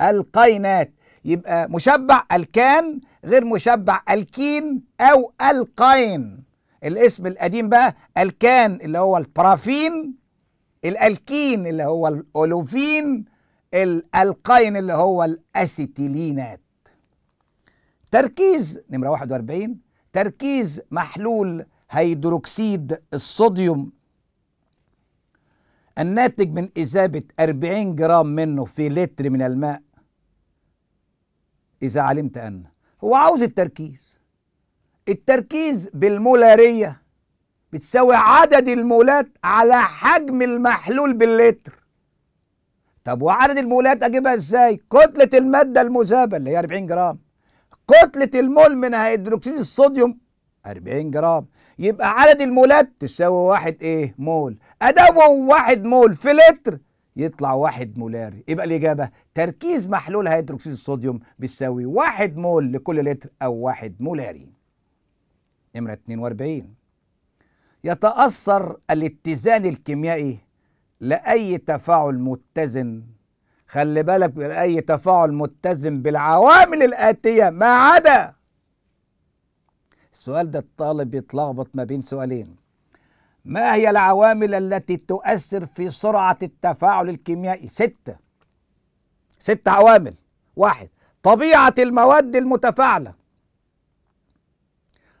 القينات يبقى مشبع الكان غير مشبع الكين او القين الاسم القديم بقى الكان اللي هو البرافين الالكين اللي هو الاولوفين الالقين اللي هو الاسيتيلينات تركيز نمرة 41 تركيز محلول هيدروكسيد الصوديوم الناتج من إذابة 40 جرام منه في لتر من الماء إذا علمت أن هو عاوز التركيز التركيز بالمولارية بتساوي عدد المولات على حجم المحلول باللتر طب وعدد المولات أجيبها إزاي؟ كتلة المادة المذابة اللي هي 40 جرام كتلة المول من هيدروكسيد الصوديوم 40 جرام يبقى عدد المولات تساوي واحد ايه مول ادوم واحد مول في لتر يطلع واحد مولار يبقى الإجابة تركيز محلول هيدروكسيد الصوديوم بيساوي واحد مول لكل لتر أو واحد مولاري نمرة 42 يتأثر الاتزان الكيميائي لأي تفاعل متزن خلي بالك من اي تفاعل متزن بالعوامل الاتيه ما عدا السؤال ده الطالب يتلخبط ما بين سؤالين ما هي العوامل التي تؤثر في سرعه التفاعل الكيميائي سته ست عوامل واحد طبيعه المواد المتفاعله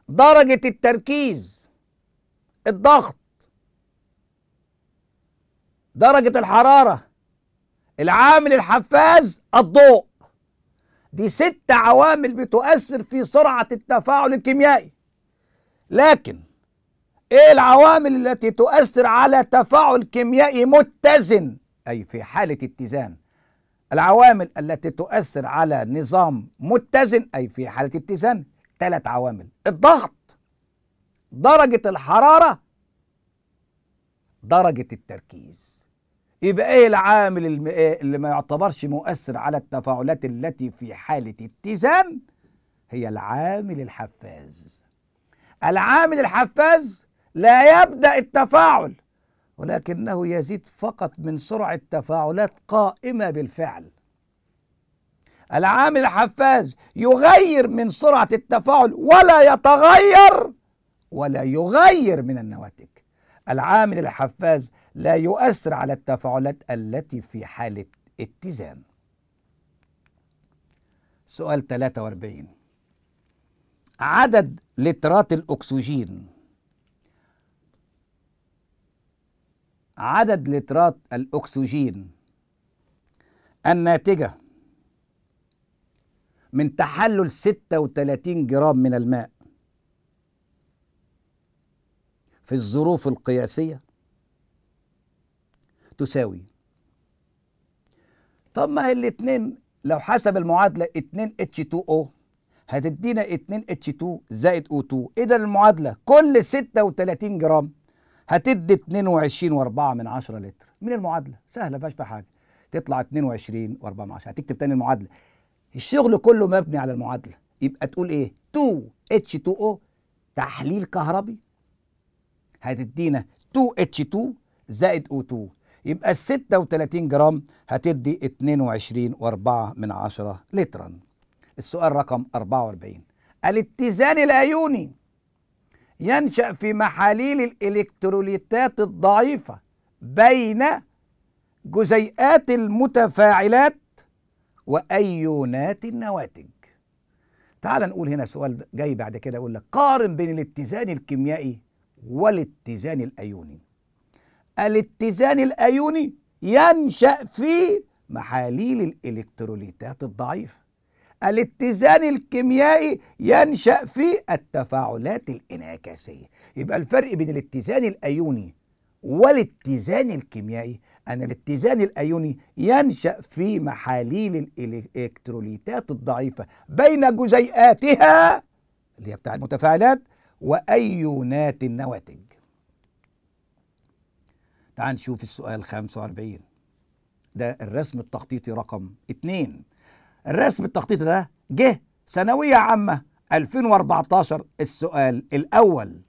درجه التركيز الضغط درجه الحراره العامل الحفاز الضوء دي ست عوامل بتؤثر في سرعة التفاعل الكيميائي لكن ايه العوامل التي تؤثر على تفاعل كيميائي متزن اي في حالة اتزان العوامل التي تؤثر على نظام متزن اي في حالة اتزان ثلاث عوامل الضغط درجة الحرارة درجة التركيز يبقى ايه العامل إيه اللي ما يعتبرش مؤثر على التفاعلات التي في حالة اتزان هي العامل الحفاز العامل الحفاز لا يبدأ التفاعل ولكنه يزيد فقط من سرعة تفاعلات قائمة بالفعل العامل الحفاز يغير من سرعة التفاعل ولا يتغير ولا يغير من النواتج العامل الحفاز لا يؤثر على التفاعلات التي في حالة اتزان سؤال 43 عدد لترات الأكسجين عدد لترات الأكسجين الناتجة من تحلل 36 جرام من الماء في الظروف القياسية تساوي طب ما هي الاثنين لو حسب المعادلة 2 H2O هتدينا 2 H2 زائد O2 إذا المعادلة كل 36 جرام هتدي 22.4 من 10 لتر من المعادلة سهلة ما فيهاش حاجة تطلع 22.4 من 10 هتكتب تاني المعادلة الشغل كله مبني على المعادلة يبقى تقول إيه 2 H2O تحليل كهربي هتدينا 2 H2 زائد O2 يبقى ال 36 جرام هتدي 22.4 من عشرة لترا السؤال رقم 44 الاتزان الأيوني ينشأ في محاليل الإلكتروليتات الضعيفة بين جزيئات المتفاعلات وأيونات النواتج تعال نقول هنا سؤال جاي بعد كده يقول لك قارن بين الاتزان الكيميائي والاتزان الأيوني الاتزان الايوني ينشا في محاليل الالكتروليتات الضعيفه الاتزان الكيميائي ينشا في التفاعلات الانعكاسيه يبقى الفرق بين الاتزان الايوني والاتزان الكيميائي أن الاتزان الأيوني ينشأ في محاليل الإلكتروليتات الضعيفة بين جزيئاتها اللي هي بتاع المتفاعلات وأيونات النواتج تعال نشوف السؤال 45 ده الرسم التخطيطي رقم 2 الرسم التخطيطي ده جه ثانوية عامة 2014 السؤال الأول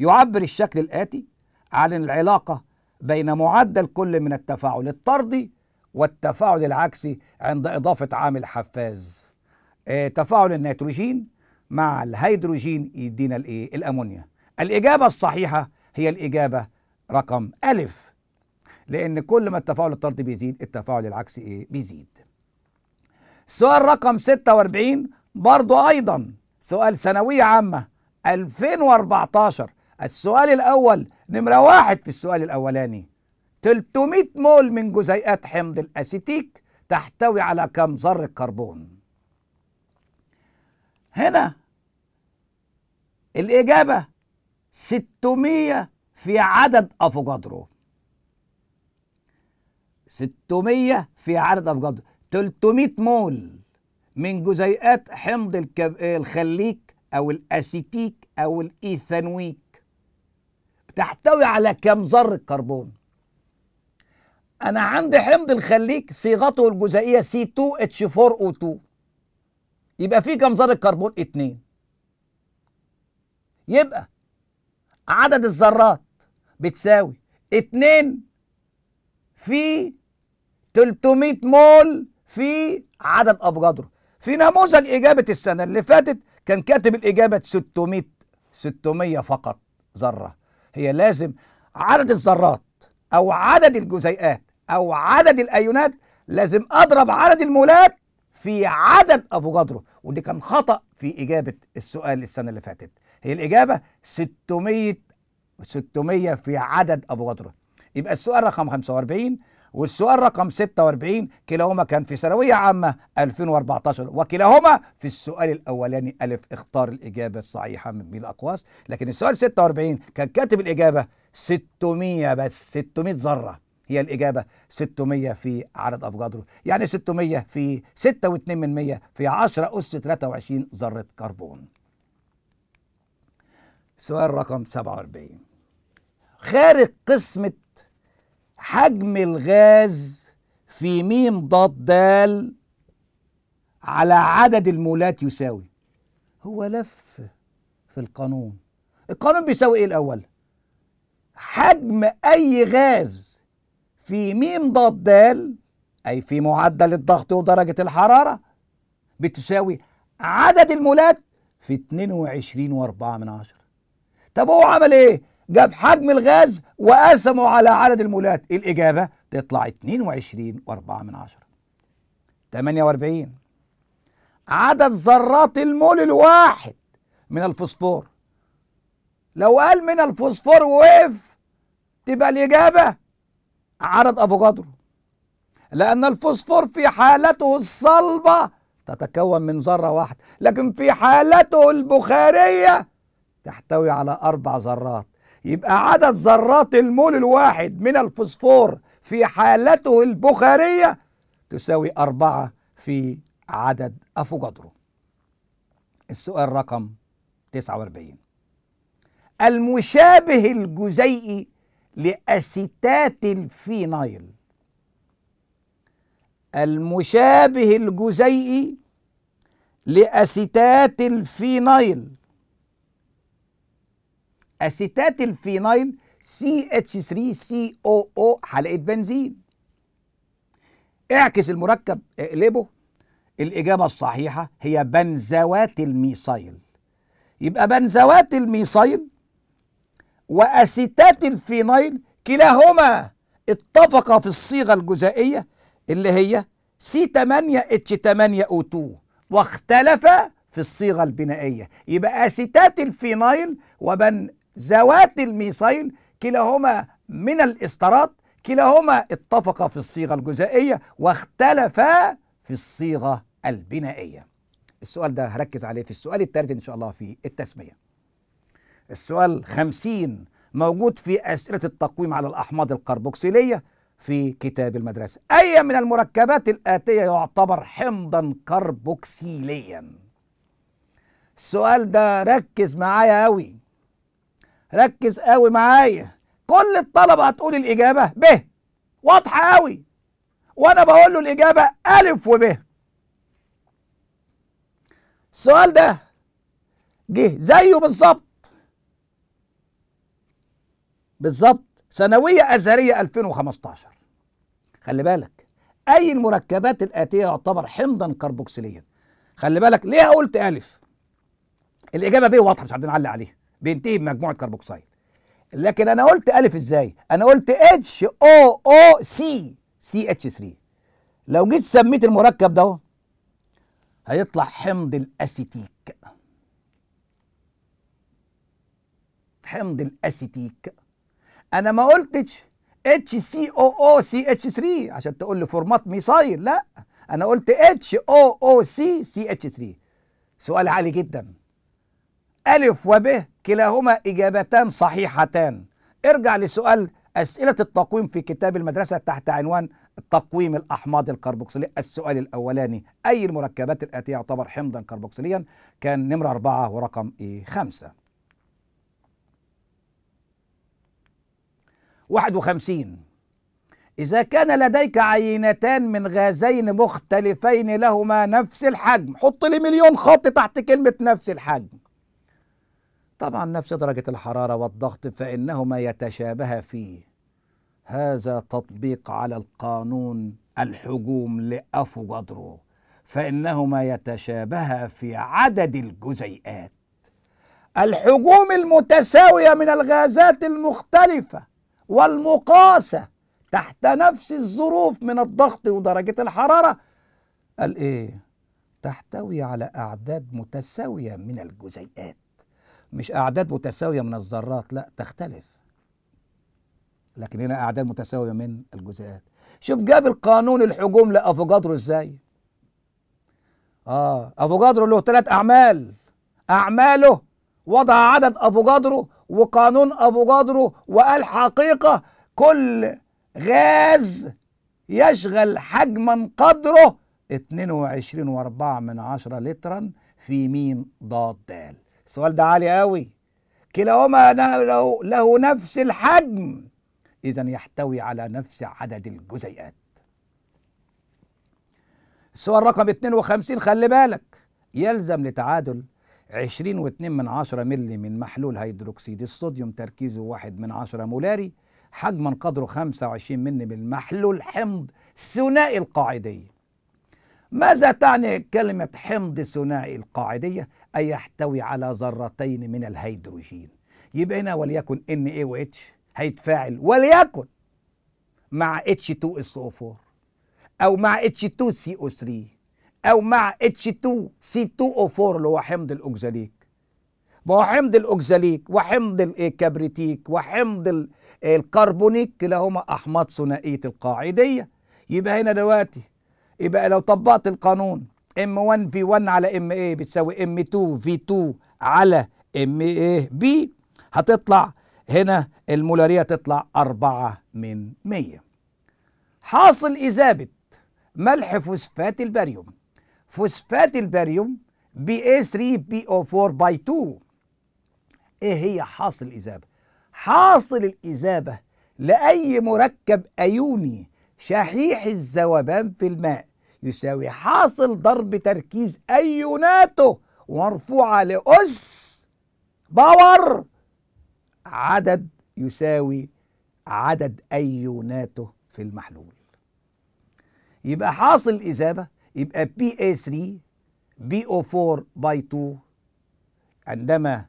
يعبر الشكل الآتي عن العلاقة بين معدل كل من التفاعل الطردي والتفاعل العكسي عند إضافة عامل حفاز آه، تفاعل النيتروجين مع الهيدروجين يدينا الإيه؟ الأمونيا الإجابة الصحيحة هي الإجابة رقم ألف لأن كل ما التفاعل الطردي بيزيد التفاعل العكسي إيه بيزيد سؤال رقم 46 برضو أيضا سؤال ثانوية عامة 2014 السؤال الأول نمرة واحد في السؤال الأولاني 300 مول من جزيئات حمض الأسيتيك تحتوي على كم ذرة كربون هنا الإجابة 600 في عدد افوكادرو 600 في عدد افوكادرو 300 مول من جزيئات حمض الكب... الخليك او الاسيتيك او الايثانويك بتحتوي على كم ذره كربون انا عندي حمض الخليك صيغته الجزيئيه C2H4O2 يبقى فيه كم ذره كربون اتنين يبقى عدد الذرات بتساوي 2 في 300 مول في عدد ابجدره في نموذج اجابه السنه اللي فاتت كان كاتب الاجابه 600 600 فقط ذره هي لازم عدد الذرات او عدد الجزيئات او عدد الايونات لازم اضرب عدد المولات في عدد افوجادرو ودي كان خطا في اجابه السؤال السنه اللي فاتت هي الاجابه 600 600 في عدد أبواطره يبقى السؤال رقم 45 والسؤال رقم 46 كلاهما كان في ثانوية عامة 2014 وكلاهما في السؤال الأولاني ألف اختار الإجابة الصحيحة من بين الأقواس لكن السؤال 46 كان كاتب الإجابة 600 بس 600 ذرة هي الإجابة 600 في عدد أفجادرو يعني 600 في 6.2 من 100 في 10 أس 23 ذرة كربون سؤال رقم 47 خارج قسمة حجم الغاز في ميم ضاد دال على عدد المولات يساوي هو لف في القانون القانون بيساوي ايه الاول حجم اي غاز في ميم ضاد دال اي في معدل الضغط ودرجة الحرارة بتساوي عدد المولات في 22.4 من طب هو عمل ايه جاب حجم الغاز وقسمه على عدد المولات الإجابة تطلع 22 و4 من عشرة 48 عدد ذرات المول الواحد من الفوسفور لو قال من الفوسفور وقف تبقى الإجابة عدد أفوكادرو لأن الفوسفور في حالته الصلبة تتكون من ذرة واحدة لكن في حالته البخارية تحتوي على أربع ذرات يبقى عدد ذرات المول الواحد من الفوسفور في حالته البخارية تساوي أربعة في عدد أفوجادرو السؤال رقم 49 المشابه الجزيئي لأسيتات الفينايل المشابه الجزيئي لأسيتات الفينايل اسيتات الفينايل سي اتش 3 سي او او حلقه بنزين اعكس المركب اقلبه الاجابه الصحيحه هي بنزوات الميثايل يبقى بنزوات الميثايل واسيتات الفينايل كلاهما اتفقا في الصيغه الجزائيه اللي هي سي 8 اتش 8 او 2 واختلفا في الصيغه البنائيه يبقى اسيتات الفينايل وبن ذوات الميثيل كلاهما من الاسترات كلاهما اتفقا في الصيغة الجزائية واختلفا في الصيغة البنائية السؤال ده هركز عليه في السؤال الثالث إن شاء الله في التسمية السؤال 50 موجود في أسئلة التقويم على الأحماض الكربوكسيلية في كتاب المدرسة أي من المركبات الآتية يعتبر حمضا كربوكسيليا السؤال ده ركز معايا قوي. ركز قوي معايا كل الطلبه هتقول الاجابه ب واضحه قوي وانا بقول له الاجابه الف وب السؤال ده جه زيه بالظبط بالظبط ثانويه ازهريه 2015 خلي بالك اي المركبات الاتيه يعتبر حمضا كربوكسيليا خلي بالك ليه قلت الف الاجابه ب واضحه مش عايزين نعلق عليها بينتهي بمجموعه كربوكسيل لكن انا قلت الف ازاي انا قلت اتش او او سي سي اتش 3 لو جيت سميت المركب ده هيطلع حمض الاسيتيك حمض الاسيتيك انا ما قلتش اتش سي او او سي اتش 3 عشان تقول لي فورمات ميثايل لا انا قلت اتش او او سي سي اتش 3 سؤال عالي جدا الف وب كلاهما إجابتان صحيحتان ارجع لسؤال أسئلة التقويم في كتاب المدرسة تحت عنوان تقويم الأحماض الكربوكسيليه السؤال الأولاني أي المركبات الآتية يعتبر حمضا كربوكسيليا كان نمرة أربعة ورقم إيه خمسة واحد وخمسين إذا كان لديك عينتان من غازين مختلفين لهما نفس الحجم حط لي مليون خط تحت كلمة نفس الحجم طبعا نفس درجة الحرارة والضغط فإنهما يتشابه فيه هذا تطبيق على القانون الحجوم لأفوجادرو فإنهما يتشابه في عدد الجزيئات الحجوم المتساوية من الغازات المختلفة والمقاسة تحت نفس الظروف من الضغط ودرجة الحرارة قال إيه تحتوي على أعداد متساوية من الجزيئات مش أعداد متساوية من الذرات لا تختلف لكن هنا أعداد متساوية من الجزيئات شوف جاب القانون الحجوم لأفوجادرو إزاي آه أفوجادرو له ثلاث أعمال أعماله وضع عدد أفوجادرو وقانون أفوجادرو وقال حقيقة كل غاز يشغل حجما قدره 22.4 من عشرة لترا في ميم ضاد دال السؤال ده عالي قوي كلاهما له, نفس الحجم إذا يحتوي على نفس عدد الجزيئات السؤال رقم 52 خلي بالك يلزم لتعادل 20 و2 من 10 ملي من محلول هيدروكسيد الصوديوم تركيزه 1 من 10 مولاري حجما قدره 25 ملي من محلول حمض ثنائي القاعدية ماذا تعني كلمة حمض ثنائي القاعدية أي يحتوي على ذرتين من الهيدروجين يبقى هنا وليكن إن إيه وإتش هيتفاعل وليكن مع H2SO4 أو مع H2CO3 أو مع H2C2O4 اللي هو حمض الأوكزاليك. ما هو حمض الاوكزاليك وحمض الكبريتيك وحمض الكربونيك كلاهما أحماض ثنائية القاعدية يبقى هنا دلوقتي يبقى لو طبقت القانون ام 1 في 1 على ام ايه بتساوي ام 2 في 2 على ام ايه بي هتطلع هنا المولاريه تطلع 4 من 100 حاصل اذابه ملح فوسفات الباريوم فوسفات الباريوم اي 3 بي او 4 باي 2 ايه هي حاصل الاذابه حاصل الاذابه لاي مركب ايوني شحيح الذوبان في الماء يساوي حاصل ضرب تركيز أيوناته مرفوعة لأس باور عدد يساوي عدد أيوناته في المحلول يبقى حاصل الإجابة يبقى PA3 BO4 باي 2 عندما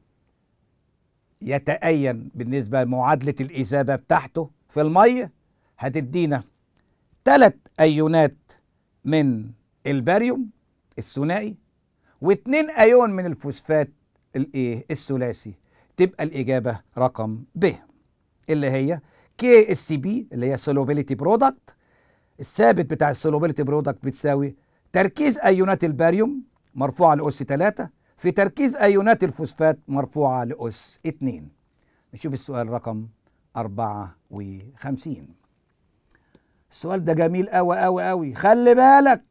يتأين بالنسبة لمعادلة الإزابة بتاعته في المية هتدينا ثلاث ايونات من الباريوم الثنائي واثنين ايون من الفوسفات الايه الثلاثي تبقى الاجابه رقم ب اللي هي كي اس بي اللي هي سولوبيليتي برودكت الثابت بتاع السولوبيليتي برودكت بتساوي تركيز ايونات الباريوم مرفوعه لاس 3 في تركيز ايونات الفوسفات مرفوعه لاس 2 نشوف السؤال رقم 54 السؤال ده جميل قوي قوي قوي خلي بالك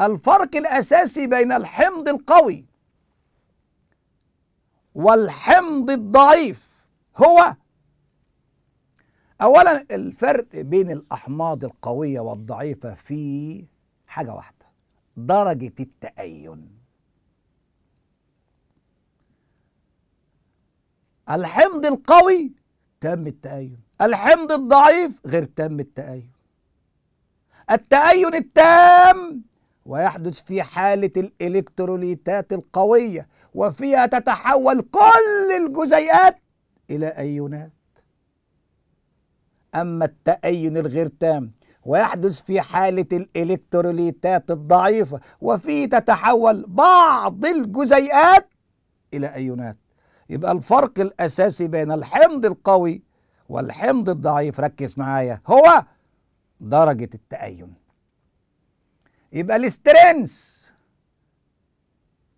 الفرق الأساسي بين الحمض القوي والحمض الضعيف هو أولا الفرق بين الأحماض القوية والضعيفة في حاجة واحدة درجة التأين الحمض القوي تم التأين الحمض الضعيف غير تم التأين التأين التام ويحدث في حالة الإلكتروليتات القوية وفيها تتحول كل الجزيئات إلى أيونات أما التأين الغير تام ويحدث في حالة الإلكتروليتات الضعيفة وفيه تتحول بعض الجزيئات إلى أيونات يبقى الفرق الأساسي بين الحمض القوي والحمض الضعيف ركز معايا هو درجة التأين يبقى الاسترنس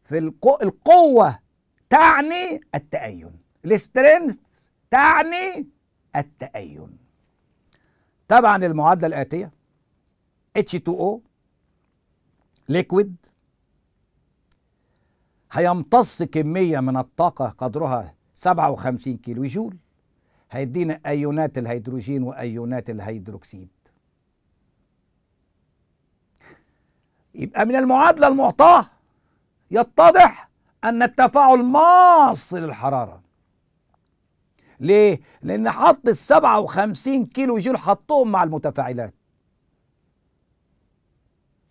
في القو... القوة تعني التأين الاسترنس تعني التأين طبعا المعادلة الآتية H2O ليكويد هيمتص كمية من الطاقة قدرها 57 كيلو جول هيدينا أيونات الهيدروجين وأيونات الهيدروكسيد يبقى من المعادلة المعطاة يتضح أن التفاعل ماص للحرارة ليه؟ لأن حط ال 57 كيلو جول حطهم مع المتفاعلات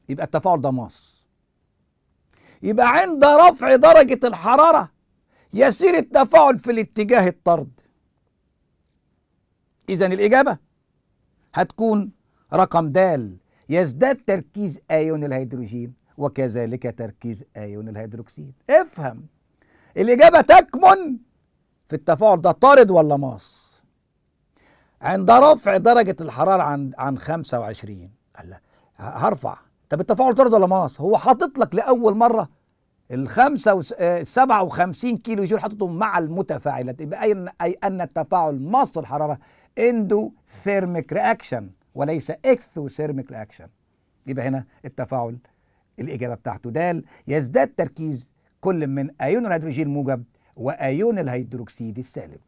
يبقى التفاعل ده ماص يبقى عند رفع درجة الحرارة يسير التفاعل في الاتجاه الطرد إذا الإجابة هتكون رقم د يزداد تركيز آيون الهيدروجين وكذلك تركيز آيون الهيدروكسيد افهم الإجابة تكمن في التفاعل ده طارد ولا ماص عند رفع درجة الحرارة عن عن 25 قال هرفع طب التفاعل طارد ولا ماص هو حاطط لك لأول مرة ال 57 آه، كيلو جول حاططهم مع المتفاعلات يبقى أي أن التفاعل مص الحرارة اندو ثيرميك رياكشن وليس اكثوثيرميك رياكشن يبقى هنا التفاعل الإجابة بتاعته د يزداد تركيز كل من أيون الهيدروجين الموجب وأيون الهيدروكسيد السالب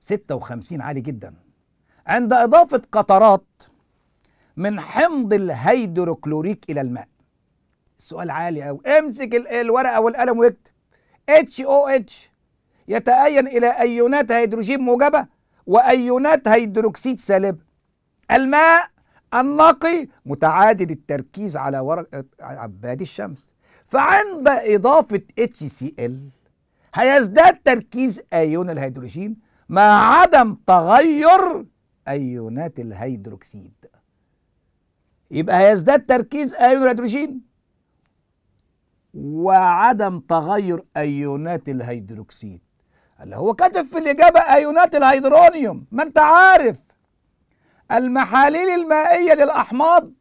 56 عالي جدا عند إضافة قطرات من حمض الهيدروكلوريك إلى الماء السؤال عالي قوي امسك الورقة والقلم واكتب HOH يتأين إلى أيونات هيدروجين موجبة وأيونات هيدروكسيد سالبة الماء النقي متعادل التركيز على ورق عباد الشمس فعند إضافة HCl هيزداد تركيز أيون الهيدروجين مع عدم تغير أيونات الهيدروكسيد يبقى هيزداد تركيز أيون الهيدروجين وعدم تغير أيونات الهيدروكسيد اللي هو كتب في الإجابة أيونات الهيدرونيوم ما أنت عارف المحاليل المائية للأحماض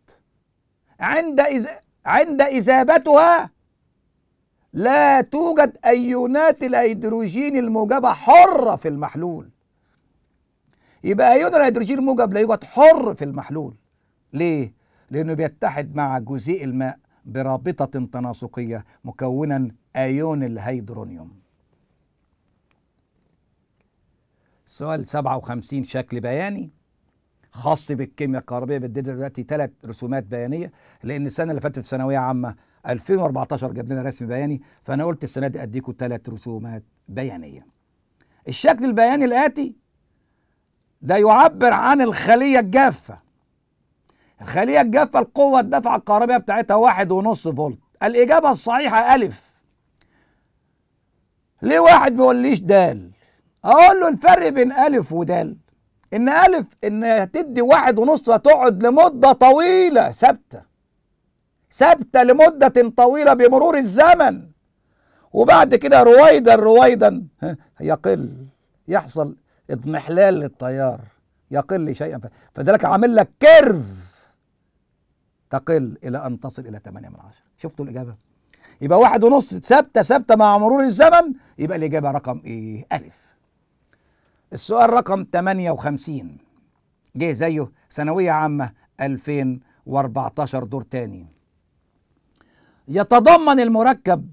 عند إز... عند إذابتها لا توجد أيونات الهيدروجين الموجبة حرة في المحلول يبقى أيون الهيدروجين الموجب لا يوجد حر في المحلول ليه؟ لأنه بيتحد مع جزيء الماء برابطة تناسقية مكونا أيون الهيدرونيوم سؤال 57 شكل بياني خاص بالكيمياء الكهربائيه بدينا دلوقتي ثلاث رسومات بيانيه لان السنه اللي فاتت في ثانويه عامه 2014 جاب لنا رسم بياني فانا قلت السنه دي اديكم ثلاث رسومات بيانيه. الشكل البياني الاتي ده يعبر عن الخليه الجافه. الخليه الجافه القوه الدفعه الكهربائيه بتاعتها واحد ونص فولت. الاجابه الصحيحه الف. ليه واحد ما يقوليش دال؟ اقول له الفرق بين الف ودال ان الف ان تدي واحد ونص هتقعد لمده طويله ثابته ثابته لمده طويله بمرور الزمن وبعد كده رويدا رويدا يقل يحصل اضمحلال للتيار يقل شيئا فذلك عامل لك كيرف تقل الى ان تصل الى 8 من 10 شفتوا الاجابه يبقى واحد ونص ثابته ثابته مع مرور الزمن يبقى الاجابه رقم ايه الف السؤال رقم 58 جه زيه ثانوية عامة 2014 دور تاني يتضمن المركب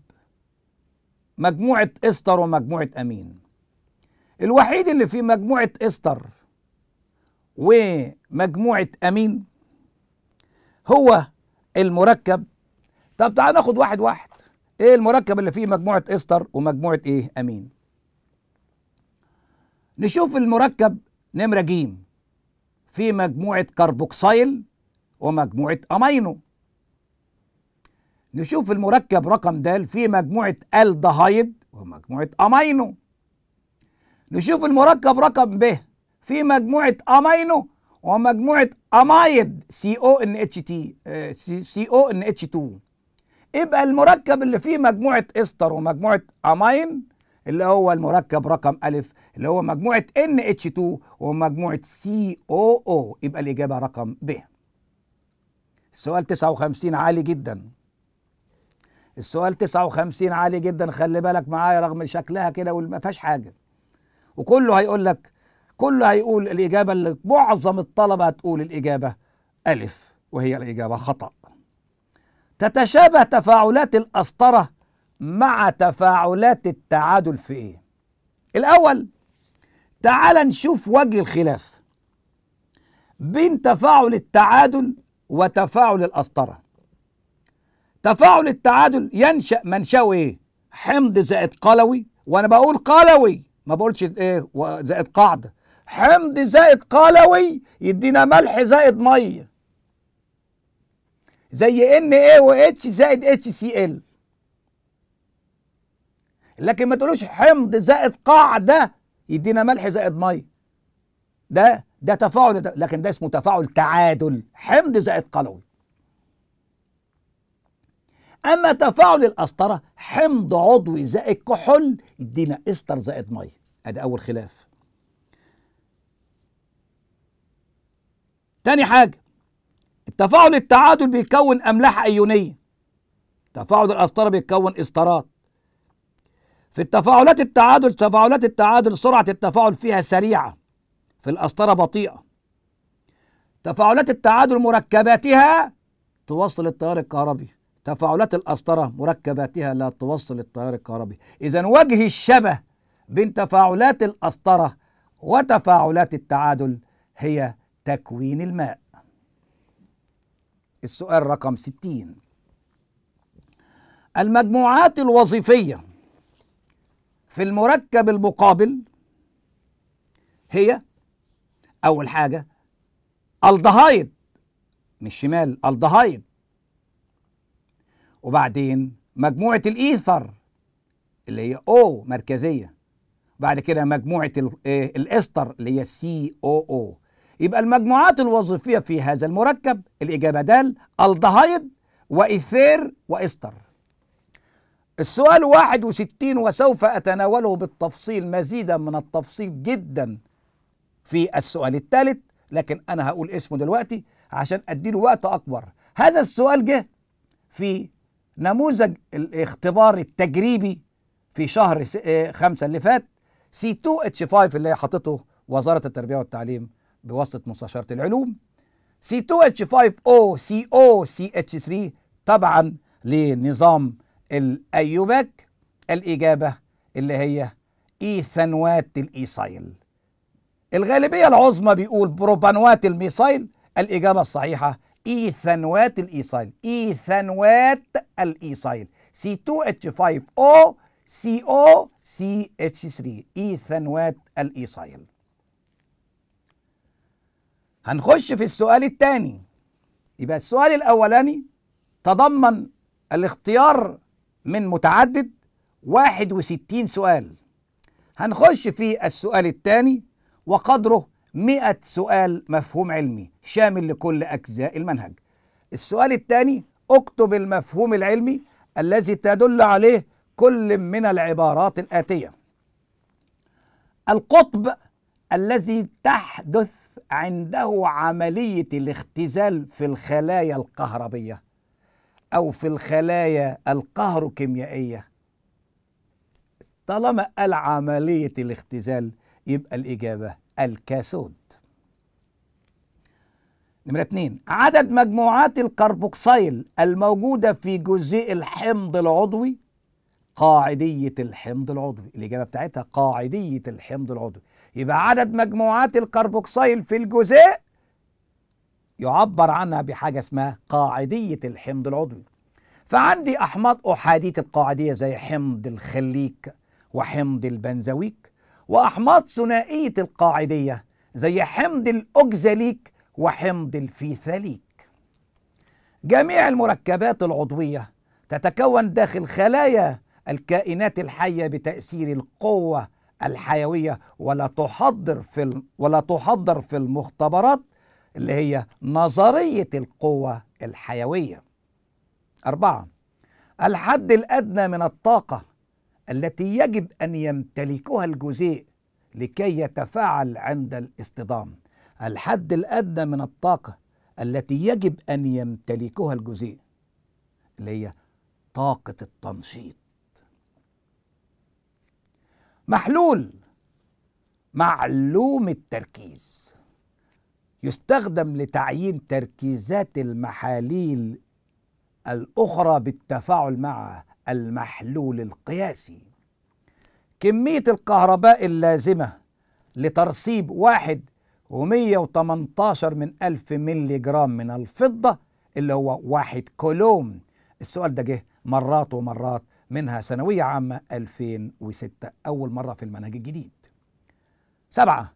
مجموعة إستر ومجموعة أمين الوحيد اللي في مجموعة إستر ومجموعة أمين هو المركب طب تعال ناخد واحد واحد ايه المركب اللي فيه مجموعة إستر ومجموعة ايه أمين نشوف المركب نمرة جيم في مجموعة كربوكسيل ومجموعة أمينو نشوف المركب رقم د في مجموعة الدهايد ومجموعة أمينو نشوف المركب رقم ب في مجموعة أمينو ومجموعة أمايد سي او ان اتش تي سي او ان اتش 2 يبقى المركب اللي فيه مجموعة استر ومجموعة أماين اللي هو المركب رقم ا اللي هو مجموعة NH2 ومجموعة COO يبقى الإجابة رقم ب السؤال 59 عالي جدا السؤال 59 عالي جدا خلي بالك معايا رغم شكلها كده وما فيهاش حاجة وكله هيقول لك كله هيقول الإجابة اللي معظم الطلبة هتقول الإجابة ألف وهي الإجابة خطأ تتشابه تفاعلات الأسطرة مع تفاعلات التعادل في ايه الاول تعال نشوف وجه الخلاف بين تفاعل التعادل وتفاعل القسطره تفاعل التعادل ينشا منشأه ايه حمض زائد قلوي وانا بقول قلوي ما بقولش ايه زائد قاعده حمض زائد قلوي يدينا ملح زائد ميه زي ان ايه واتش زائد اتش سي ال لكن ما تقولوش حمض زائد قاعده يدينا ملح زائد ميه ده ده تفاعل ده لكن ده اسمه تفاعل تعادل حمض زائد قلوي اما تفاعل القسطره حمض عضوي زائد كحول يدينا استر زائد ميه ادي اول خلاف تاني حاجه التفاعل التعادل بيكون املاح ايونيه تفاعل القسطره بيكون استرات في التفاعلات التعادل تفاعلات التعادل سرعة التفاعل فيها سريعة في الأسطرة بطيئة تفاعلات التعادل مركباتها توصل التيار الكهربي تفاعلات الأسطرة مركباتها لا توصل التيار الكهربي إذا وجه الشبه بين تفاعلات الأسطرة وتفاعلات التعادل هي تكوين الماء السؤال رقم 60 المجموعات الوظيفيه في المركب المقابل هي أول حاجة الدهايد مش شمال الدهايد وبعدين مجموعة الإيثر اللي هي أو مركزية بعد كده مجموعة إيه، الإستر اللي هي سي أو أو يبقى المجموعات الوظيفية في هذا المركب الإجابة دال الدهايد وإيثير وإستر السؤال 61 وسوف أتناوله بالتفصيل مزيدا من التفصيل جدا في السؤال الثالث لكن أنا هقول اسمه دلوقتي عشان أديله وقت أكبر هذا السؤال جه في نموذج الاختبار التجريبي في شهر آه، خمسة اللي فات سي 2 اتش 5 اللي حاطته وزارة التربية والتعليم بواسطة مستشارة العلوم سي 2 اتش 5 او سي او سي اتش 3 طبعا لنظام الأيوبك الإجابة اللي هي إيثانوات الإيسايل الغالبية العظمى بيقول بروبانوات الميسايل الإجابة الصحيحة إيثانوات الإيسايل إيثانوات الإيسايل C2H5O CO CH3 إيثانوات الإيسايل هنخش في السؤال الثاني يبقى السؤال الأولاني تضمن الاختيار من متعدد 61 سؤال هنخش في السؤال الثاني وقدره 100 سؤال مفهوم علمي شامل لكل أجزاء المنهج السؤال الثاني اكتب المفهوم العلمي الذي تدل عليه كل من العبارات الآتية القطب الذي تحدث عنده عملية الاختزال في الخلايا الكهربية أو في الخلايا القهر كيميائية طالما قال عملية الاختزال يبقى الإجابة الكاسود نمرة اتنين عدد مجموعات الكربوكسيل الموجودة في جزيء الحمض العضوي قاعدية الحمض العضوي الإجابة بتاعتها قاعدية الحمض العضوي يبقى عدد مجموعات الكربوكسيل في الجزيء يعبر عنها بحاجة اسمها قاعدية الحمض العضوي فعندي أحماض أحادية القاعدية زي حمض الخليك وحمض البنزويك وأحماض ثنائية القاعدية زي حمض الأوكزاليك وحمض الفيثاليك جميع المركبات العضوية تتكون داخل خلايا الكائنات الحية بتأثير القوة الحيوية ولا تحضر في ولا تحضر في المختبرات اللي هي نظرية القوة الحيوية أربعة الحد الأدنى من الطاقة التي يجب أن يمتلكها الجزيء لكي يتفاعل عند الاصطدام الحد الأدنى من الطاقة التي يجب أن يمتلكها الجزيء اللي هي طاقة التنشيط محلول معلوم التركيز يستخدم لتعيين تركيزات المحاليل الأخرى بالتفاعل مع المحلول القياسي كمية الكهرباء اللازمة لترسيب واحد و118 من ألف ميلي جرام من الفضة اللي هو واحد كولوم السؤال ده جه مرات ومرات منها ثانوية عامة 2006 أول مرة في المنهج الجديد سبعة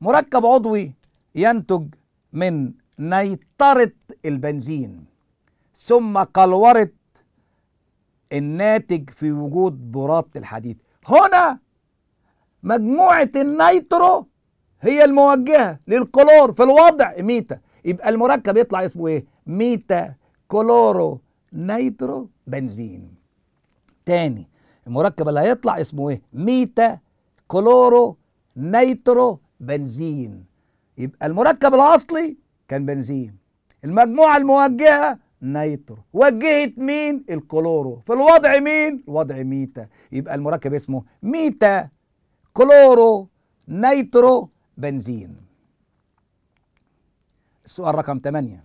مركب عضوي ينتج من نيطرة البنزين ثم قلورة الناتج في وجود بورات الحديد هنا مجموعة النيترو هي الموجهة للكلور في الوضع ميتا يبقى المركب يطلع اسمه ايه ميتا كلورو نيترو بنزين تاني المركب اللي هيطلع اسمه ايه ميتا كلورو نيترو بنزين يبقى المركب الاصلي كان بنزين المجموعه الموجهه نيترو وجهت مين الكلورو في الوضع مين الوضع ميتا يبقى المركب اسمه ميتا كلورو نيترو بنزين السؤال رقم 8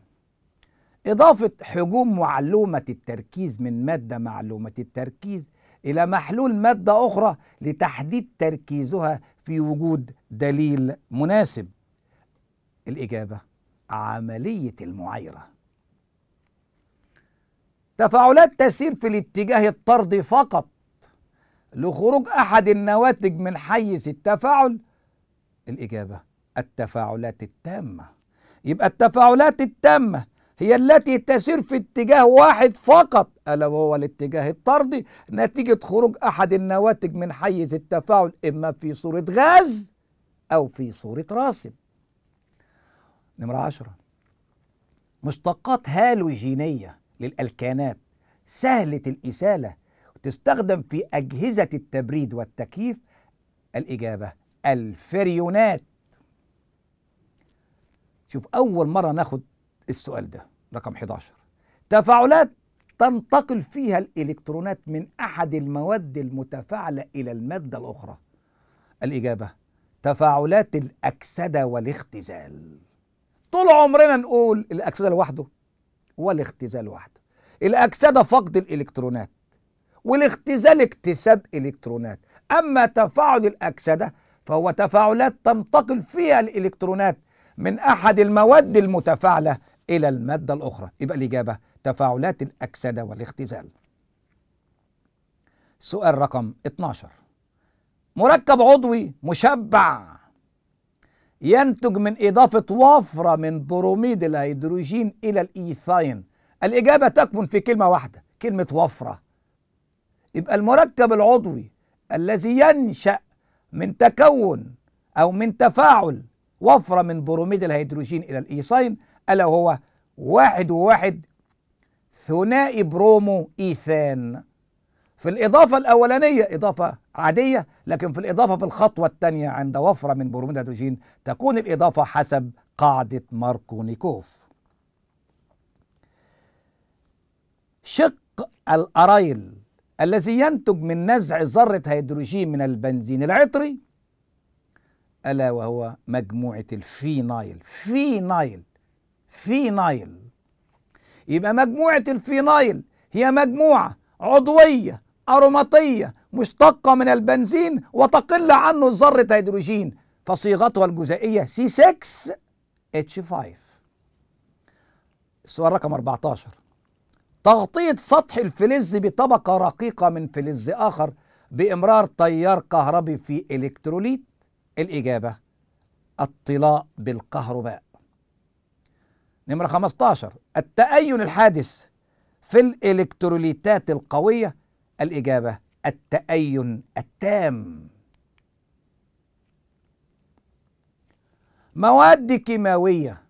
إضافة حجوم معلومة التركيز من مادة معلومة التركيز إلى محلول مادة أخرى لتحديد تركيزها في وجود دليل مناسب الإجابة عملية المعايرة تفاعلات تسير في الاتجاه الطردي فقط لخروج أحد النواتج من حيز التفاعل الإجابة التفاعلات التامة يبقى التفاعلات التامة هي التي تسير في اتجاه واحد فقط ألا وهو الاتجاه الطردي نتيجة خروج أحد النواتج من حيز التفاعل إما في صورة غاز أو في صورة راسب نمرة عشرة مشتقات هالوجينية للألكانات سهلة الإسالة وتستخدم في أجهزة التبريد والتكييف الإجابة الفريونات شوف أول مرة ناخد السؤال ده رقم 11 تفاعلات تنتقل فيها الإلكترونات من أحد المواد المتفاعلة إلى المادة الأخرى الإجابة تفاعلات الأكسدة والاختزال طول عمرنا نقول الأكسدة لوحده والاختزال لوحده الأكسدة فقد الإلكترونات والاختزال اكتساب إلكترونات أما تفاعل الأكسدة فهو تفاعلات تنتقل فيها الإلكترونات من أحد المواد المتفاعلة إلى المادة الأخرى يبقى الإجابة تفاعلات الأكسدة والاختزال سؤال رقم 12 مركب عضوي مشبع ينتج من إضافة وفرة من بروميد الهيدروجين إلى الإيثاين الإجابة تكمن في كلمة واحدة كلمة وفرة يبقى المركب العضوي الذي ينشأ من تكون أو من تفاعل وفرة من بروميد الهيدروجين إلى الإيثاين ألا هو واحد وواحد ثنائي برومو إيثان في الإضافة الأولانية إضافة عادية لكن في الإضافة في الخطوة الثانية عند وفرة من بروميد هيدروجين تكون الإضافة حسب قاعدة ماركونيكوف شق الأرايل الذي ينتج من نزع ذرة هيدروجين من البنزين العطري ألا وهو مجموعة الفينايل فينايل فينايل يبقى مجموعة الفينايل هي مجموعة عضوية أروماتية مشتقة من البنزين وتقل عنه ذرة هيدروجين فصيغتها الجزائية C6H5 السؤال رقم 14 تغطية سطح الفلز بطبقة رقيقة من فلز آخر بإمرار تيار كهربي في إلكتروليت الإجابة الطلاء بالكهرباء نمرة 15 التأين الحادث في الإلكتروليتات القوية الإجابة التأين التام مواد كيماوية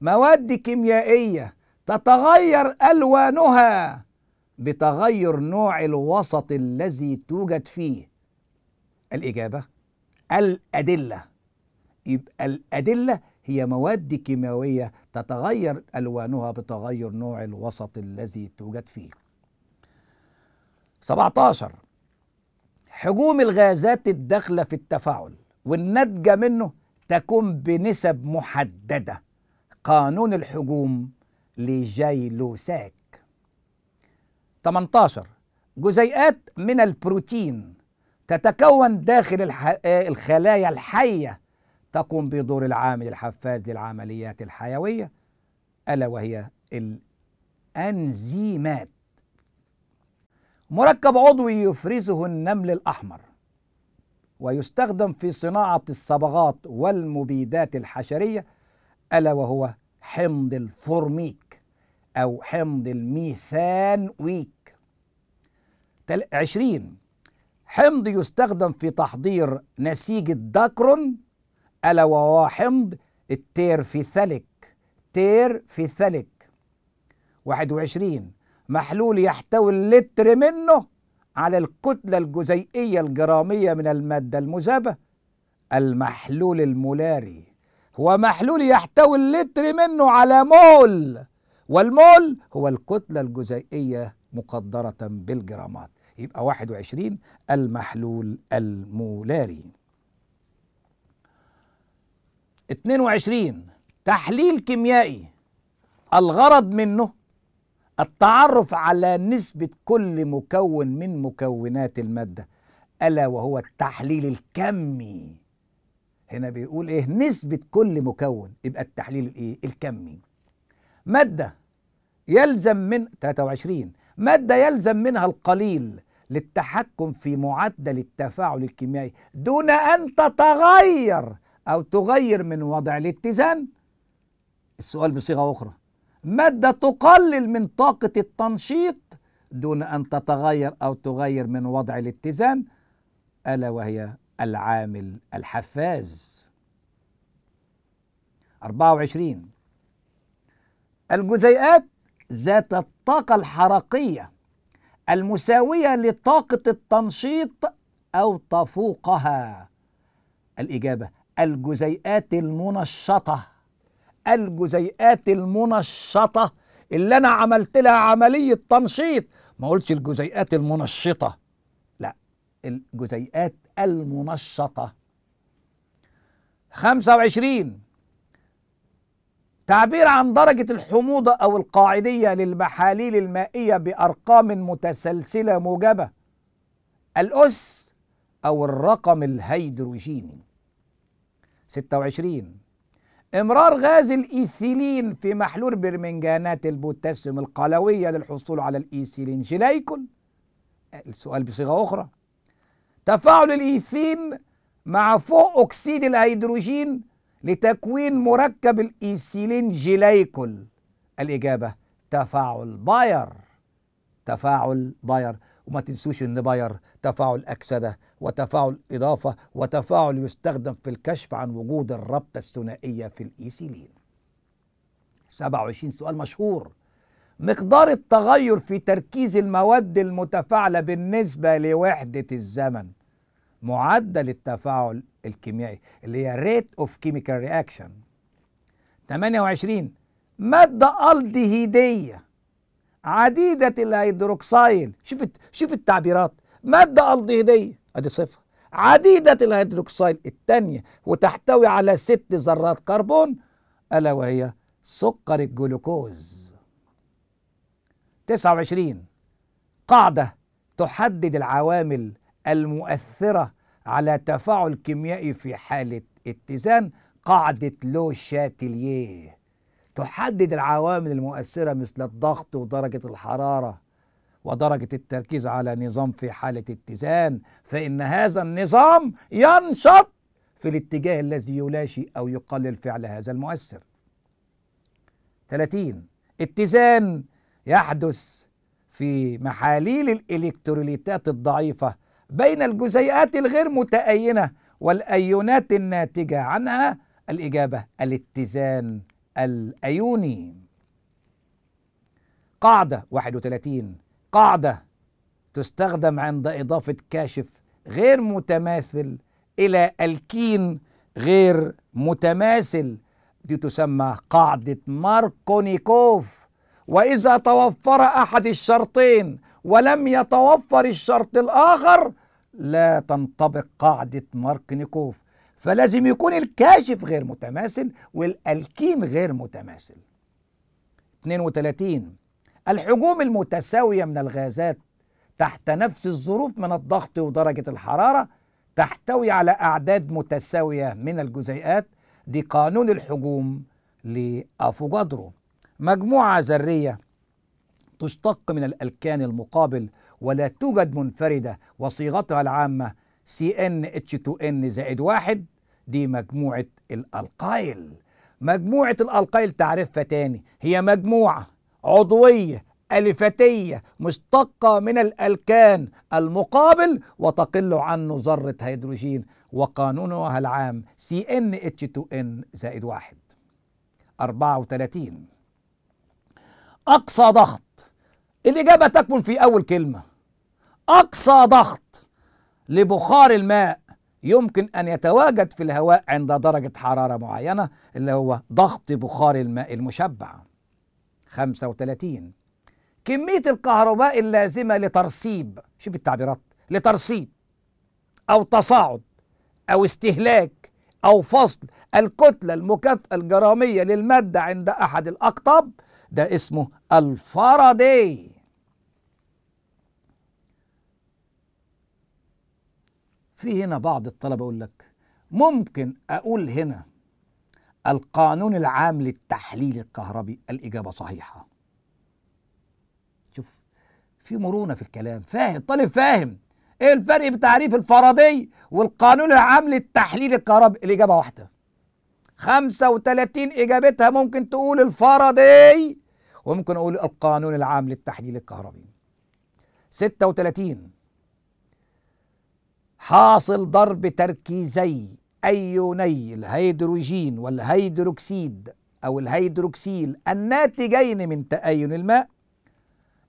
مواد كيميائية تتغير ألوانها بتغير نوع الوسط الذي توجد فيه الإجابة الأدلة يبقى الأدلة هي مواد كيماوية تتغير ألوانها بتغير نوع الوسط الذي توجد فيه 17 حجوم الغازات الداخلة في التفاعل والناتجة منه تكون بنسب محددة قانون الحجوم لجيلوساك 18 جزيئات من البروتين تتكون داخل الخلايا الحية تقوم بدور العامل الحفاز للعمليات الحيوية ألا وهي الأنزيمات مركب عضوي يفرزه النمل الأحمر ويستخدم في صناعة الصبغات والمبيدات الحشرية ألا وهو حمض الفورميك أو حمض الميثان ويك عشرين حمض يستخدم في تحضير نسيج الداكرون ألا وهو حمض التيرفيثاليك تيرفيثاليك 21 محلول يحتوي اللتر منه على الكتلة الجزيئية الجرامية من المادة المذابة المحلول المولاري هو محلول يحتوي اللتر منه على مول والمول هو الكتلة الجزيئية مقدرة بالجرامات يبقى 21 المحلول المولاري 22 تحليل كيميائي الغرض منه التعرف على نسبة كل مكون من مكونات المادة ألا وهو التحليل الكمي هنا بيقول إيه نسبة كل مكون يبقى التحليل الإيه الكمي مادة يلزم من 23 مادة يلزم منها القليل للتحكم في معدل التفاعل الكيميائي دون أن تتغير أو تغير من وضع الاتزان السؤال بصيغة أخرى مادة تقلل من طاقة التنشيط دون أن تتغير أو تغير من وضع الاتزان ألا وهي العامل الحفاز 24 الجزيئات ذات الطاقة الحركية المساوية لطاقة التنشيط أو تفوقها الإجابة الجزيئات المنشطة الجزيئات المنشطة اللي أنا عملت لها عملية تنشيط ما قلتش الجزيئات المنشطة لا الجزيئات المنشطة 25 تعبير عن درجة الحموضة أو القاعدية للمحاليل المائية بأرقام متسلسلة موجبة الأس أو الرقم الهيدروجيني 26 امرار غاز الايثيلين في محلول برمنجانات البوتاسيوم القلويه للحصول على الايثيلين جليكول السؤال بصيغه اخرى تفاعل الايثين مع فوق اكسيد الهيدروجين لتكوين مركب الايثيلين جليكول الاجابه تفاعل باير تفاعل باير وما تنسوش ان باير تفاعل اكسده وتفاعل اضافه وتفاعل يستخدم في الكشف عن وجود الرابطه الثنائيه في الايسيلين 27 سؤال مشهور مقدار التغير في تركيز المواد المتفاعله بالنسبه لوحده الزمن معدل التفاعل الكيميائي اللي هي ريت اوف كيميكال رياكشن 28 ماده الدهيديه عديدة الهيدروكسيل شفت شفت التعبيرات مادة الدهيدية ادي صفة عديدة الهيدروكسيل الثانية وتحتوي على ست ذرات كربون ألا وهي سكر الجلوكوز 29 قاعدة تحدد العوامل المؤثرة على تفاعل كيميائي في حالة اتزان قاعدة لو شاتلييه تحدد العوامل المؤثرة مثل الضغط ودرجة الحرارة ودرجة التركيز على نظام في حالة اتزان فإن هذا النظام ينشط في الاتجاه الذي يلاشي أو يقلل فعل هذا المؤثر 30 اتزان يحدث في محاليل الإلكتروليتات الضعيفة بين الجزيئات الغير متأينة والأيونات الناتجة عنها الإجابة الاتزان الأيوني قاعدة 31 قاعدة تستخدم عند إضافة كاشف غير متماثل إلى الكين غير متماثل دي تسمى قاعدة ماركونيكوف وإذا توفر أحد الشرطين ولم يتوفر الشرط الآخر لا تنطبق قاعدة ماركونيكوف فلازم يكون الكاشف غير متماثل والالكين غير متماثل 32 الحجوم المتساوية من الغازات تحت نفس الظروف من الضغط ودرجة الحرارة تحتوي على أعداد متساوية من الجزيئات دي قانون الحجوم لأفوجادرو مجموعة ذرية تشتق من الألكان المقابل ولا توجد منفردة وصيغتها العامة CnH2n زائد واحد دي مجموعة الألقايل مجموعة الألقايل تعريفها تاني هي مجموعة عضوية ألفتية مشتقة من الألكان المقابل وتقل عنه ذرة هيدروجين وقانونها العام CnH2n زائد واحد 34 أقصى ضغط الإجابة تكمن في أول كلمة أقصى ضغط لبخار الماء يمكن أن يتواجد في الهواء عند درجة حرارة معينة اللي هو ضغط بخار الماء المشبع 35 كمية الكهرباء اللازمة لترسيب شوف التعبيرات لترسيب أو تصاعد أو استهلاك أو فصل الكتلة المكافئة الجرامية للمادة عند أحد الأقطاب ده اسمه الفارادي في هنا بعض الطلبة يقول لك ممكن أقول هنا القانون العام للتحليل الكهربي الإجابة صحيحة شوف في مرونة في الكلام فاهم طالب فاهم ايه الفرق بتعريف الفرضي والقانون العام للتحليل الكهربي الإجابة واحدة 35 إجابتها ممكن تقول الفرضي وممكن أقول القانون العام للتحليل الكهربي 36 حاصل ضرب تركيزي أيوني الهيدروجين والهيدروكسيد أو الهيدروكسيل الناتجين من تأين الماء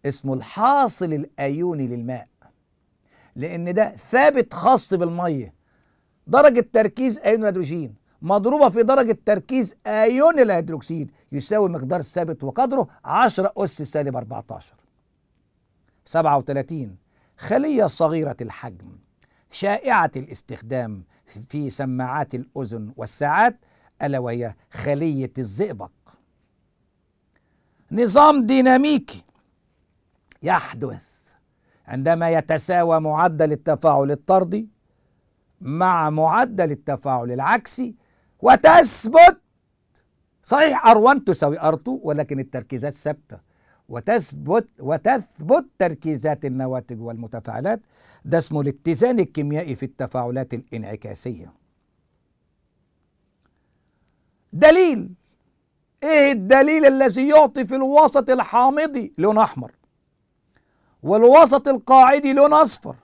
اسمه الحاصل الأيوني للماء لأن ده ثابت خاص بالمية درجة تركيز أيون الهيدروجين مضروبة في درجة تركيز أيون الهيدروكسيد يساوي مقدار ثابت وقدره 10 أس سالب 14 37 خلية صغيرة الحجم شائعة الاستخدام في سماعات الأذن والساعات ألا وهي خلية الزئبق نظام ديناميكي يحدث عندما يتساوى معدل التفاعل الطردي مع معدل التفاعل العكسي وتثبت صحيح R1 تساوي R2 ولكن التركيزات ثابته وتثبت وتثبت تركيزات النواتج والمتفاعلات ده اسمه الاتزان الكيميائي في التفاعلات الانعكاسية دليل ايه الدليل الذي يعطي في الوسط الحامضي لون احمر والوسط القاعدي لون اصفر